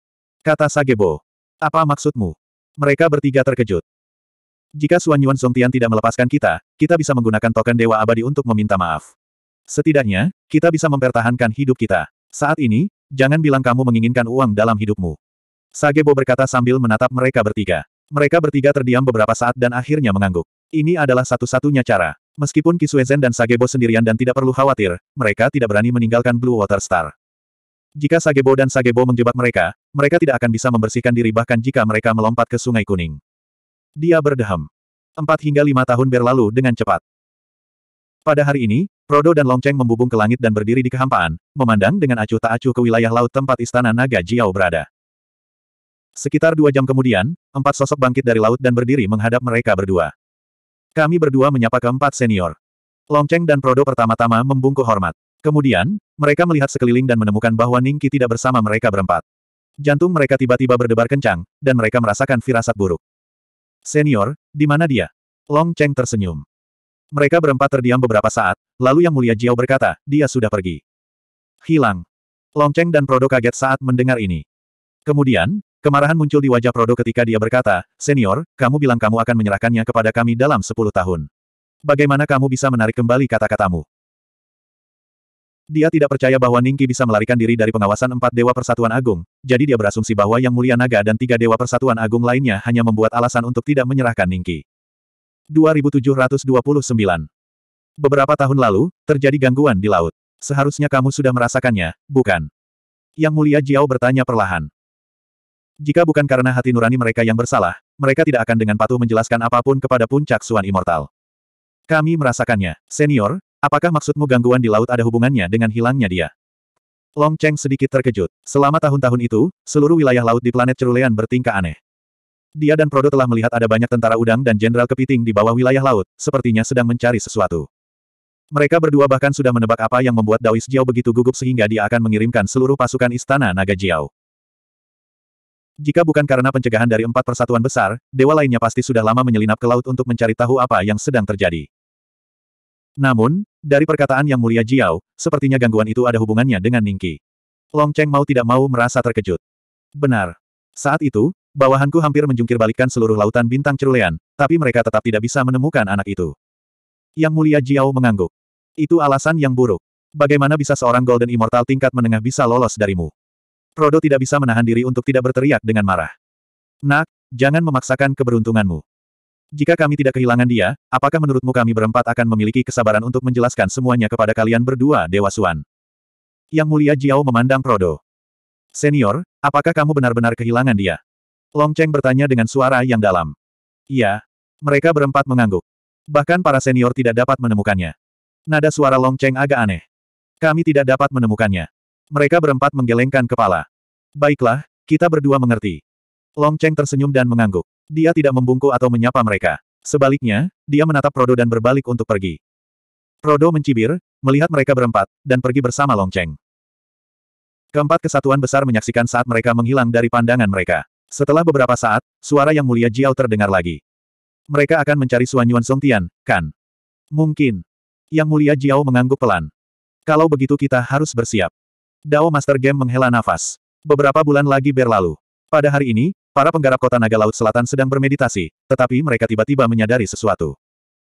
Kata Sagebo. Apa maksudmu? Mereka bertiga terkejut. Jika Suan Yuan Songtian tidak melepaskan kita, kita bisa menggunakan token Dewa Abadi untuk meminta maaf. Setidaknya, kita bisa mempertahankan hidup kita. Saat ini, jangan bilang kamu menginginkan uang dalam hidupmu. Sagebo berkata sambil menatap mereka bertiga. Mereka bertiga terdiam beberapa saat dan akhirnya mengangguk. Ini adalah satu-satunya cara. Meskipun Kisuezen dan Sagebo sendirian dan tidak perlu khawatir, mereka tidak berani meninggalkan Blue Water Star. Jika Sagebo dan Sagebo menjebak mereka, mereka tidak akan bisa membersihkan diri bahkan jika mereka melompat ke Sungai Kuning. Dia berdeham. Empat hingga lima tahun berlalu dengan cepat. Pada hari ini, Prodo dan Longcheng membubung ke langit dan berdiri di kehampaan, memandang dengan acuh tak acuh ke wilayah laut tempat istana naga Jiao berada. Sekitar dua jam kemudian, empat sosok bangkit dari laut dan berdiri menghadap mereka berdua. Kami berdua menyapa keempat senior. Longcheng dan Prodo pertama-tama membungkuk hormat. Kemudian, mereka melihat sekeliling dan menemukan bahwa Ningki tidak bersama mereka berempat. Jantung mereka tiba-tiba berdebar kencang, dan mereka merasakan firasat buruk. Senior, di mana dia? Long Cheng tersenyum. Mereka berempat terdiam beberapa saat, lalu Yang Mulia Jiao berkata, dia sudah pergi. Hilang. Long Cheng dan Prodo kaget saat mendengar ini. Kemudian, Kemarahan muncul di wajah Prodo ketika dia berkata, Senior, kamu bilang kamu akan menyerahkannya kepada kami dalam sepuluh tahun. Bagaimana kamu bisa menarik kembali kata-katamu? Dia tidak percaya bahwa Ningki bisa melarikan diri dari pengawasan empat Dewa Persatuan Agung, jadi dia berasumsi bahwa Yang Mulia Naga dan tiga Dewa Persatuan Agung lainnya hanya membuat alasan untuk tidak menyerahkan Ningki. 2729 Beberapa tahun lalu, terjadi gangguan di laut. Seharusnya kamu sudah merasakannya, bukan? Yang Mulia Jiao bertanya perlahan. Jika bukan karena hati nurani mereka yang bersalah, mereka tidak akan dengan patuh menjelaskan apapun kepada puncak Suan Immortal. Kami merasakannya. Senior, apakah maksudmu gangguan di laut ada hubungannya dengan hilangnya dia? Long Cheng sedikit terkejut. Selama tahun-tahun itu, seluruh wilayah laut di planet Cerulean bertingkah aneh. Dia dan Prodo telah melihat ada banyak tentara udang dan jenderal kepiting di bawah wilayah laut, sepertinya sedang mencari sesuatu. Mereka berdua bahkan sudah menebak apa yang membuat Daois Jiao begitu gugup sehingga dia akan mengirimkan seluruh pasukan istana Naga Jiao. Jika bukan karena pencegahan dari empat persatuan besar, dewa lainnya pasti sudah lama menyelinap ke laut untuk mencari tahu apa yang sedang terjadi. Namun, dari perkataan yang mulia Jiao, sepertinya gangguan itu ada hubungannya dengan Ningki. Long Cheng mau tidak mau merasa terkejut. Benar. Saat itu, bawahanku hampir menjungkir balikan seluruh lautan bintang cerulean, tapi mereka tetap tidak bisa menemukan anak itu. Yang mulia Jiao mengangguk. Itu alasan yang buruk. Bagaimana bisa seorang Golden Immortal tingkat menengah bisa lolos darimu? Frodo tidak bisa menahan diri untuk tidak berteriak dengan marah. Nak, jangan memaksakan keberuntunganmu. Jika kami tidak kehilangan dia, apakah menurutmu kami berempat akan memiliki kesabaran untuk menjelaskan semuanya kepada kalian berdua, Dewa Suan? Yang mulia Jiao memandang Prodo. Senior, apakah kamu benar-benar kehilangan dia? Longcheng bertanya dengan suara yang dalam. Iya. Mereka berempat mengangguk. Bahkan para senior tidak dapat menemukannya. Nada suara Longcheng agak aneh. Kami tidak dapat menemukannya. Mereka berempat menggelengkan kepala. Baiklah, kita berdua mengerti. Long Cheng tersenyum dan mengangguk. Dia tidak membungkuk atau menyapa mereka. Sebaliknya, dia menatap Prodo dan berbalik untuk pergi. Prodo mencibir, melihat mereka berempat, dan pergi bersama Long Cheng. Keempat kesatuan besar menyaksikan saat mereka menghilang dari pandangan mereka. Setelah beberapa saat, suara yang mulia Jiao terdengar lagi. Mereka akan mencari Suan Yuan Tian, kan? Mungkin. Yang mulia Jiao mengangguk pelan. Kalau begitu kita harus bersiap. Dao Master Game menghela nafas. Beberapa bulan lagi berlalu. Pada hari ini, para penggarap kota Naga Laut Selatan sedang bermeditasi, tetapi mereka tiba-tiba menyadari sesuatu.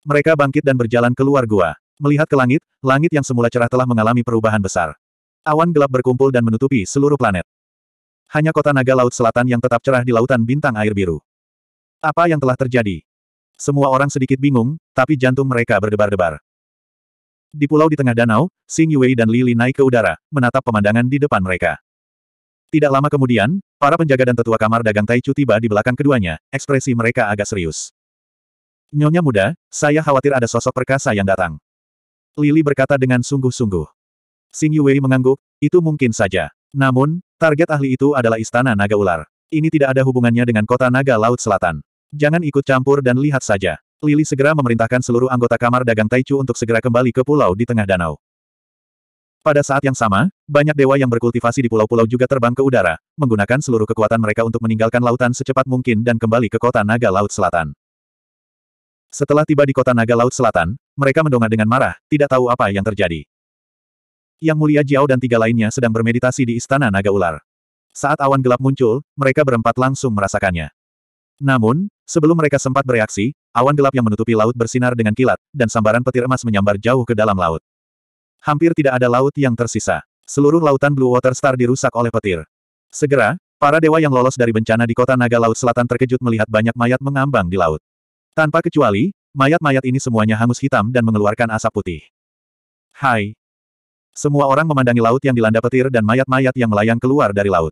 Mereka bangkit dan berjalan keluar gua. Melihat ke langit, langit yang semula cerah telah mengalami perubahan besar. Awan gelap berkumpul dan menutupi seluruh planet. Hanya kota Naga Laut Selatan yang tetap cerah di lautan bintang air biru. Apa yang telah terjadi? Semua orang sedikit bingung, tapi jantung mereka berdebar-debar. Di pulau di tengah danau, Xing Yue dan Lili naik ke udara, menatap pemandangan di depan mereka. Tidak lama kemudian, para penjaga dan tetua kamar dagang Taichu tiba di belakang keduanya, ekspresi mereka agak serius. Nyonya muda, saya khawatir ada sosok perkasa yang datang. Lili berkata dengan sungguh-sungguh. Xing Yue mengangguk, itu mungkin saja. Namun, target ahli itu adalah istana naga ular. Ini tidak ada hubungannya dengan kota naga laut selatan. Jangan ikut campur dan lihat saja. Lili segera memerintahkan seluruh anggota kamar dagang Taichu untuk segera kembali ke pulau di tengah danau. Pada saat yang sama, banyak dewa yang berkultivasi di pulau-pulau juga terbang ke udara, menggunakan seluruh kekuatan mereka untuk meninggalkan lautan secepat mungkin dan kembali ke kota Naga Laut Selatan. Setelah tiba di kota Naga Laut Selatan, mereka mendongak dengan marah, tidak tahu apa yang terjadi. Yang mulia Jiao dan tiga lainnya sedang bermeditasi di Istana Naga Ular. Saat awan gelap muncul, mereka berempat langsung merasakannya. Namun, sebelum mereka sempat bereaksi, awan gelap yang menutupi laut bersinar dengan kilat, dan sambaran petir emas menyambar jauh ke dalam laut. Hampir tidak ada laut yang tersisa. Seluruh lautan Blue Water Star dirusak oleh petir. Segera, para dewa yang lolos dari bencana di kota Naga Laut Selatan terkejut melihat banyak mayat mengambang di laut. Tanpa kecuali, mayat-mayat ini semuanya hangus hitam dan mengeluarkan asap putih. Hai. Semua orang memandangi laut yang dilanda petir dan mayat-mayat yang melayang keluar dari laut.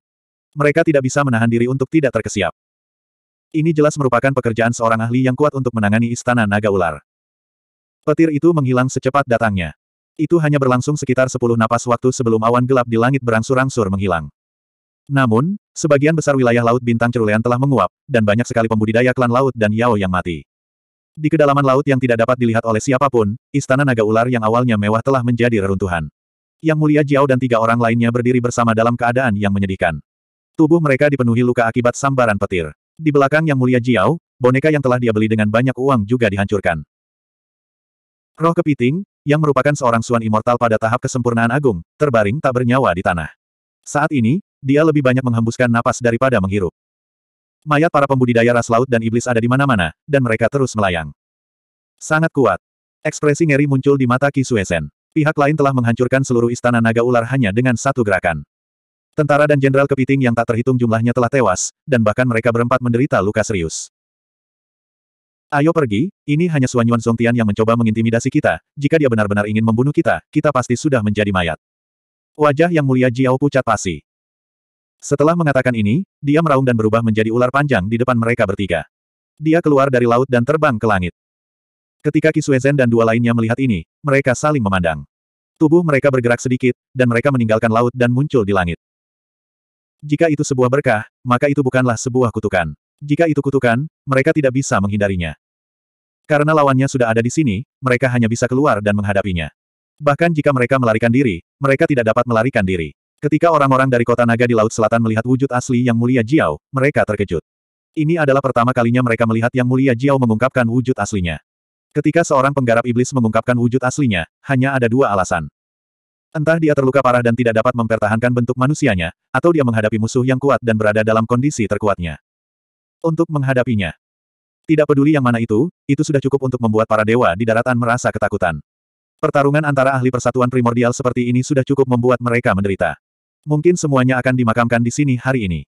Mereka tidak bisa menahan diri untuk tidak terkesiap. Ini jelas merupakan pekerjaan seorang ahli yang kuat untuk menangani istana naga ular. Petir itu menghilang secepat datangnya. Itu hanya berlangsung sekitar 10 napas waktu sebelum awan gelap di langit berangsur-angsur menghilang. Namun, sebagian besar wilayah Laut Bintang Cerulean telah menguap, dan banyak sekali pembudidaya klan laut dan Yao yang mati. Di kedalaman laut yang tidak dapat dilihat oleh siapapun, istana naga ular yang awalnya mewah telah menjadi reruntuhan. Yang mulia Jiao dan tiga orang lainnya berdiri bersama dalam keadaan yang menyedihkan. Tubuh mereka dipenuhi luka akibat sambaran petir. Di belakang Yang Mulia Jiao, boneka yang telah dia beli dengan banyak uang juga dihancurkan. Roh kepiting, yang merupakan seorang suan immortal pada tahap kesempurnaan agung, terbaring tak bernyawa di tanah. Saat ini, dia lebih banyak menghembuskan napas daripada menghirup. Mayat para pembudidaya ras laut dan iblis ada di mana-mana, dan mereka terus melayang. Sangat kuat. Ekspresi ngeri muncul di mata Ki Suesen. Pihak lain telah menghancurkan seluruh istana naga ular hanya dengan satu gerakan. Tentara dan jenderal kepiting yang tak terhitung jumlahnya telah tewas, dan bahkan mereka berempat menderita luka serius. Ayo pergi, ini hanya Suan Yuan Songtian yang mencoba mengintimidasi kita, jika dia benar-benar ingin membunuh kita, kita pasti sudah menjadi mayat. Wajah yang mulia Jiao pucat pasi. Setelah mengatakan ini, dia meraung dan berubah menjadi ular panjang di depan mereka bertiga. Dia keluar dari laut dan terbang ke langit. Ketika Kisuezen dan dua lainnya melihat ini, mereka saling memandang. Tubuh mereka bergerak sedikit, dan mereka meninggalkan laut dan muncul di langit. Jika itu sebuah berkah, maka itu bukanlah sebuah kutukan. Jika itu kutukan, mereka tidak bisa menghindarinya. Karena lawannya sudah ada di sini, mereka hanya bisa keluar dan menghadapinya. Bahkan jika mereka melarikan diri, mereka tidak dapat melarikan diri. Ketika orang-orang dari kota naga di Laut Selatan melihat wujud asli yang mulia Jiao, mereka terkejut. Ini adalah pertama kalinya mereka melihat yang mulia Jiao mengungkapkan wujud aslinya. Ketika seorang penggarap iblis mengungkapkan wujud aslinya, hanya ada dua alasan. Entah dia terluka parah dan tidak dapat mempertahankan bentuk manusianya, atau dia menghadapi musuh yang kuat dan berada dalam kondisi terkuatnya. Untuk menghadapinya. Tidak peduli yang mana itu, itu sudah cukup untuk membuat para dewa di daratan merasa ketakutan. Pertarungan antara ahli persatuan primordial seperti ini sudah cukup membuat mereka menderita. Mungkin semuanya akan dimakamkan di sini hari ini.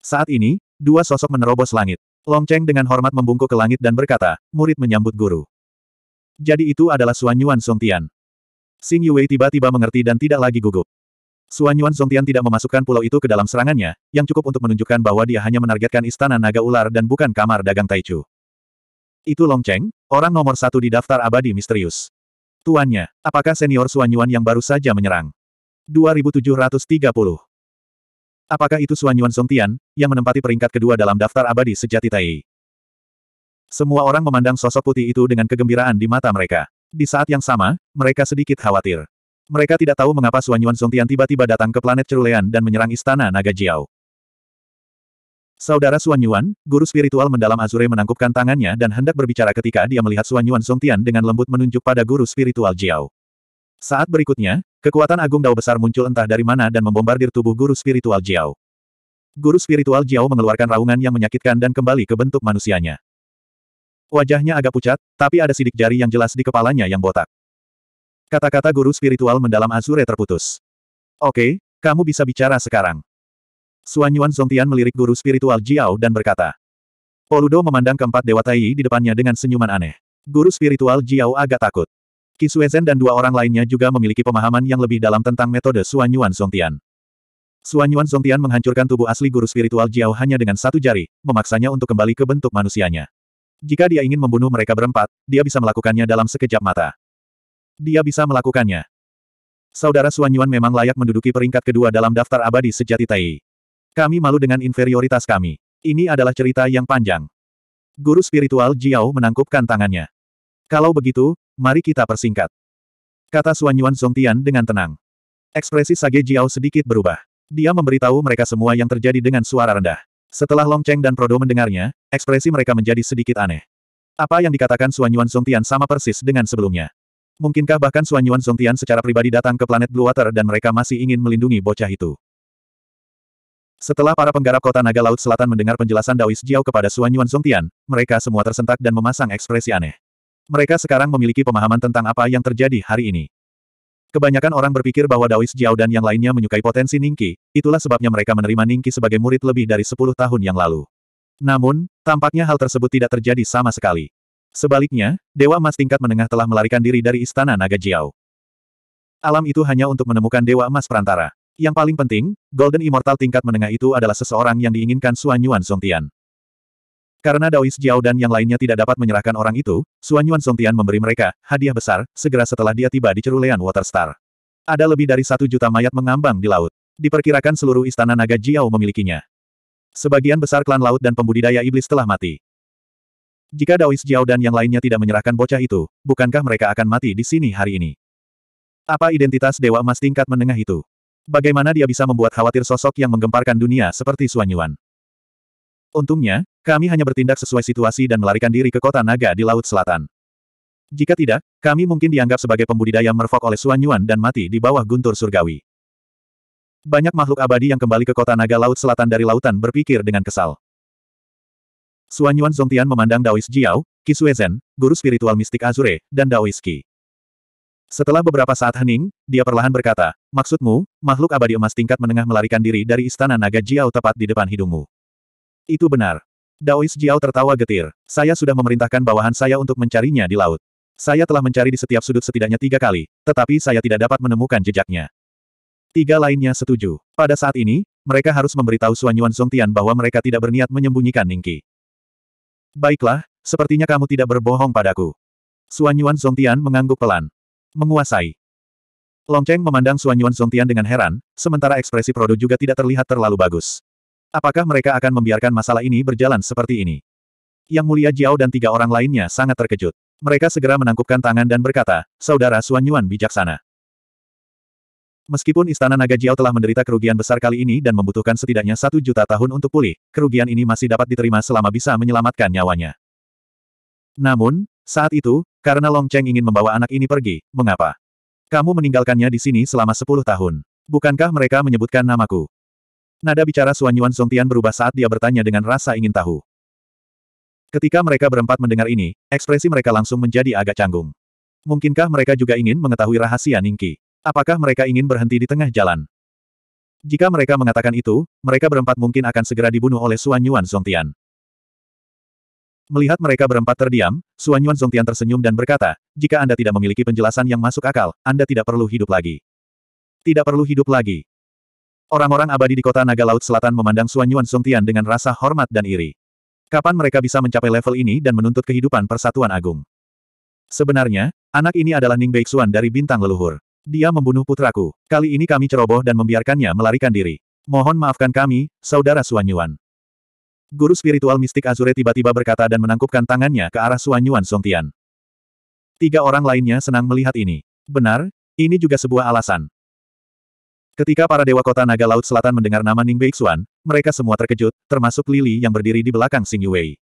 Saat ini, dua sosok menerobos langit. Long Cheng dengan hormat membungkuk ke langit dan berkata, murid menyambut guru. Jadi itu adalah Suan Yuan Song Tian. Xing Yue tiba-tiba mengerti dan tidak lagi gugup. Suan Yuan Zongtian tidak memasukkan pulau itu ke dalam serangannya, yang cukup untuk menunjukkan bahwa dia hanya menargetkan istana naga ular dan bukan kamar dagang Taichu. Itu Long Cheng, orang nomor satu di daftar abadi misterius. Tuannya, apakah senior Suan Yuan yang baru saja menyerang? 2730. Apakah itu Suan Yuan Zongtian, yang menempati peringkat kedua dalam daftar abadi sejati Tai? Semua orang memandang sosok putih itu dengan kegembiraan di mata mereka. Di saat yang sama, mereka sedikit khawatir. Mereka tidak tahu mengapa Suanyuan Yuan Songtian tiba-tiba datang ke planet Cerulean dan menyerang istana Naga Jiao. Saudara Suanyuan, guru spiritual mendalam Azure menangkupkan tangannya dan hendak berbicara ketika dia melihat Suanyuan Yuan Songtian dengan lembut menunjuk pada guru spiritual Jiao. Saat berikutnya, kekuatan agung dao besar muncul entah dari mana dan membombardir tubuh guru spiritual Jiao. Guru spiritual Jiao mengeluarkan raungan yang menyakitkan dan kembali ke bentuk manusianya. Wajahnya agak pucat, tapi ada sidik jari yang jelas di kepalanya yang botak. Kata-kata guru spiritual mendalam Azure terputus. Oke, kamu bisa bicara sekarang. Suan Yuan Zongtian melirik guru spiritual Jiao dan berkata. Poludo memandang keempat Dewa Tai di depannya dengan senyuman aneh. Guru spiritual Jiao agak takut. Kisuezen dan dua orang lainnya juga memiliki pemahaman yang lebih dalam tentang metode Suan Yuan Zongtian. Suan Yuan Zongtian menghancurkan tubuh asli guru spiritual Jiao hanya dengan satu jari, memaksanya untuk kembali ke bentuk manusianya. Jika dia ingin membunuh mereka berempat, dia bisa melakukannya dalam sekejap mata. Dia bisa melakukannya. Saudara Suanyuan memang layak menduduki peringkat kedua dalam daftar abadi sejati Tai. Kami malu dengan inferioritas kami. Ini adalah cerita yang panjang. Guru spiritual Jiao menangkupkan tangannya. Kalau begitu, mari kita persingkat. Kata Suanyuan Songtian dengan tenang. Ekspresi Sage Jiao sedikit berubah. Dia memberitahu mereka semua yang terjadi dengan suara rendah. Setelah Long Cheng dan Prodo mendengarnya, ekspresi mereka menjadi sedikit aneh. Apa yang dikatakan Suan Yuan Songtian sama persis dengan sebelumnya. Mungkinkah bahkan Suan Yuan Songtian secara pribadi datang ke planet Blue Water dan mereka masih ingin melindungi bocah itu? Setelah para penggarap kota Naga Laut Selatan mendengar penjelasan Daois Jiao kepada Suan Yuan Songtian, mereka semua tersentak dan memasang ekspresi aneh. Mereka sekarang memiliki pemahaman tentang apa yang terjadi hari ini. Kebanyakan orang berpikir bahwa Daois Jiao dan yang lainnya menyukai potensi Ningki, itulah sebabnya mereka menerima Ningki sebagai murid lebih dari 10 tahun yang lalu. Namun, tampaknya hal tersebut tidak terjadi sama sekali. Sebaliknya, Dewa Emas tingkat menengah telah melarikan diri dari Istana Naga Jiao. Alam itu hanya untuk menemukan Dewa Emas Perantara. Yang paling penting, Golden Immortal tingkat menengah itu adalah seseorang yang diinginkan Suan Yuan Song Tian. Karena Daois Jiao dan yang lainnya tidak dapat menyerahkan orang itu, Suan Yuan Songtian memberi mereka hadiah besar segera setelah dia tiba di cerulean Waterstar. Ada lebih dari satu juta mayat mengambang di laut. Diperkirakan seluruh istana naga Jiao memilikinya. Sebagian besar klan laut dan pembudidaya iblis telah mati. Jika Daois Jiao dan yang lainnya tidak menyerahkan bocah itu, bukankah mereka akan mati di sini hari ini? Apa identitas Dewa Emas tingkat menengah itu? Bagaimana dia bisa membuat khawatir sosok yang menggemparkan dunia seperti Suanyuan? Untungnya, kami hanya bertindak sesuai situasi dan melarikan diri ke kota naga di Laut Selatan. Jika tidak, kami mungkin dianggap sebagai pembudidaya merfok oleh Suan Yuan dan mati di bawah guntur surgawi. Banyak makhluk abadi yang kembali ke kota naga Laut Selatan dari lautan berpikir dengan kesal. Suan Yuan Zongtian memandang Daois Jiao, Kisue guru spiritual mistik Azure, dan Daois Qi. Setelah beberapa saat hening, dia perlahan berkata, Maksudmu, makhluk abadi emas tingkat menengah melarikan diri dari istana naga Jiao tepat di depan hidungmu. Itu benar. Daois Jiao tertawa getir. Saya sudah memerintahkan bawahan saya untuk mencarinya di laut. Saya telah mencari di setiap sudut setidaknya tiga kali, tetapi saya tidak dapat menemukan jejaknya. Tiga lainnya setuju. Pada saat ini, mereka harus memberitahu Suan Yuan Tian bahwa mereka tidak berniat menyembunyikan Ningki. Baiklah, sepertinya kamu tidak berbohong padaku. Suan Yuan Tian mengangguk pelan. Menguasai. Longcheng memandang Suan Yuan Tian dengan heran, sementara ekspresi Prodo juga tidak terlihat terlalu bagus. Apakah mereka akan membiarkan masalah ini berjalan seperti ini? Yang mulia Jiao dan tiga orang lainnya sangat terkejut. Mereka segera menangkupkan tangan dan berkata, Saudara Suan Yuan bijaksana. Meskipun Istana Naga Jiao telah menderita kerugian besar kali ini dan membutuhkan setidaknya satu juta tahun untuk pulih, kerugian ini masih dapat diterima selama bisa menyelamatkan nyawanya. Namun, saat itu, karena Long Cheng ingin membawa anak ini pergi, mengapa? Kamu meninggalkannya di sini selama sepuluh tahun. Bukankah mereka menyebutkan namaku? Nada bicara Suan Yuan Songtian berubah saat dia bertanya dengan rasa ingin tahu. Ketika mereka berempat mendengar ini, ekspresi mereka langsung menjadi agak canggung. Mungkinkah mereka juga ingin mengetahui rahasia Ningki? Apakah mereka ingin berhenti di tengah jalan? Jika mereka mengatakan itu, mereka berempat mungkin akan segera dibunuh oleh Suan Yuan Songtian. Melihat mereka berempat terdiam, Suan Yuan Zongtian tersenyum dan berkata, jika Anda tidak memiliki penjelasan yang masuk akal, Anda tidak perlu hidup lagi. Tidak perlu hidup lagi. Orang-orang abadi di kota Naga Laut Selatan memandang Suan Yuan Songtian dengan rasa hormat dan iri. Kapan mereka bisa mencapai level ini dan menuntut kehidupan persatuan agung? Sebenarnya, anak ini adalah Ning Beixuan dari bintang leluhur. Dia membunuh putraku. Kali ini kami ceroboh dan membiarkannya melarikan diri. Mohon maafkan kami, Saudara Suan Yuan. Guru spiritual mistik Azure tiba-tiba berkata dan menangkupkan tangannya ke arah Suan Yuan Songtian. Tiga orang lainnya senang melihat ini. Benar, ini juga sebuah alasan. Ketika para dewa kota naga laut selatan mendengar nama Ning Beixuan, mereka semua terkejut, termasuk Lili yang berdiri di belakang Xing Yuei.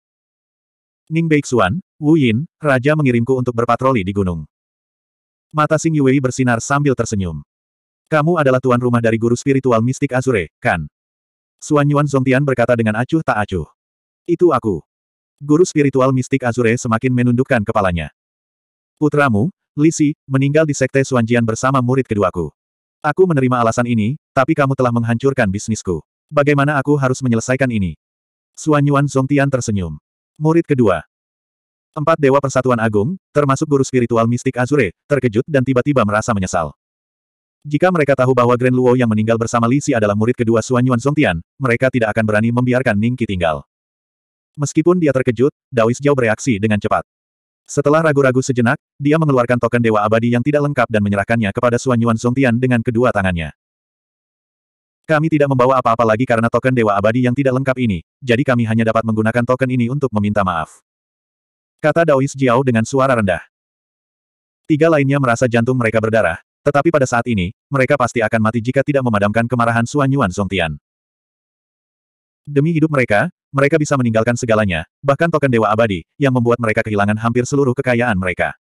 Ning Beixuan, Wu Yin, Raja mengirimku untuk berpatroli di gunung. Mata Xing Yuei bersinar sambil tersenyum. Kamu adalah tuan rumah dari guru spiritual mistik Azure, kan? Suan Yuan Zongtian berkata dengan acuh tak acuh. Itu aku. Guru spiritual mistik Azure semakin menundukkan kepalanya. Putramu, Lisi, meninggal di sekte Suanjian bersama murid keduaku. Aku menerima alasan ini, tapi kamu telah menghancurkan bisnisku. Bagaimana aku harus menyelesaikan ini? Suan Yuan Zongtian tersenyum. Murid kedua. Empat dewa persatuan agung, termasuk guru spiritual mistik Azure, terkejut dan tiba-tiba merasa menyesal. Jika mereka tahu bahwa Grand Luo yang meninggal bersama Li Lisi adalah murid kedua Suan Yuan Zongtian, mereka tidak akan berani membiarkan Ningki tinggal. Meskipun dia terkejut, Daois Jiao bereaksi dengan cepat. Setelah ragu-ragu sejenak, dia mengeluarkan token Dewa Abadi yang tidak lengkap dan menyerahkannya kepada Suan Yuan Zongtian dengan kedua tangannya. Kami tidak membawa apa-apa lagi karena token Dewa Abadi yang tidak lengkap ini, jadi kami hanya dapat menggunakan token ini untuk meminta maaf. Kata Daois Jiao dengan suara rendah. Tiga lainnya merasa jantung mereka berdarah, tetapi pada saat ini, mereka pasti akan mati jika tidak memadamkan kemarahan Suan Yuan Zongtian. Demi hidup mereka, mereka bisa meninggalkan segalanya, bahkan token dewa abadi, yang membuat mereka kehilangan hampir seluruh kekayaan mereka.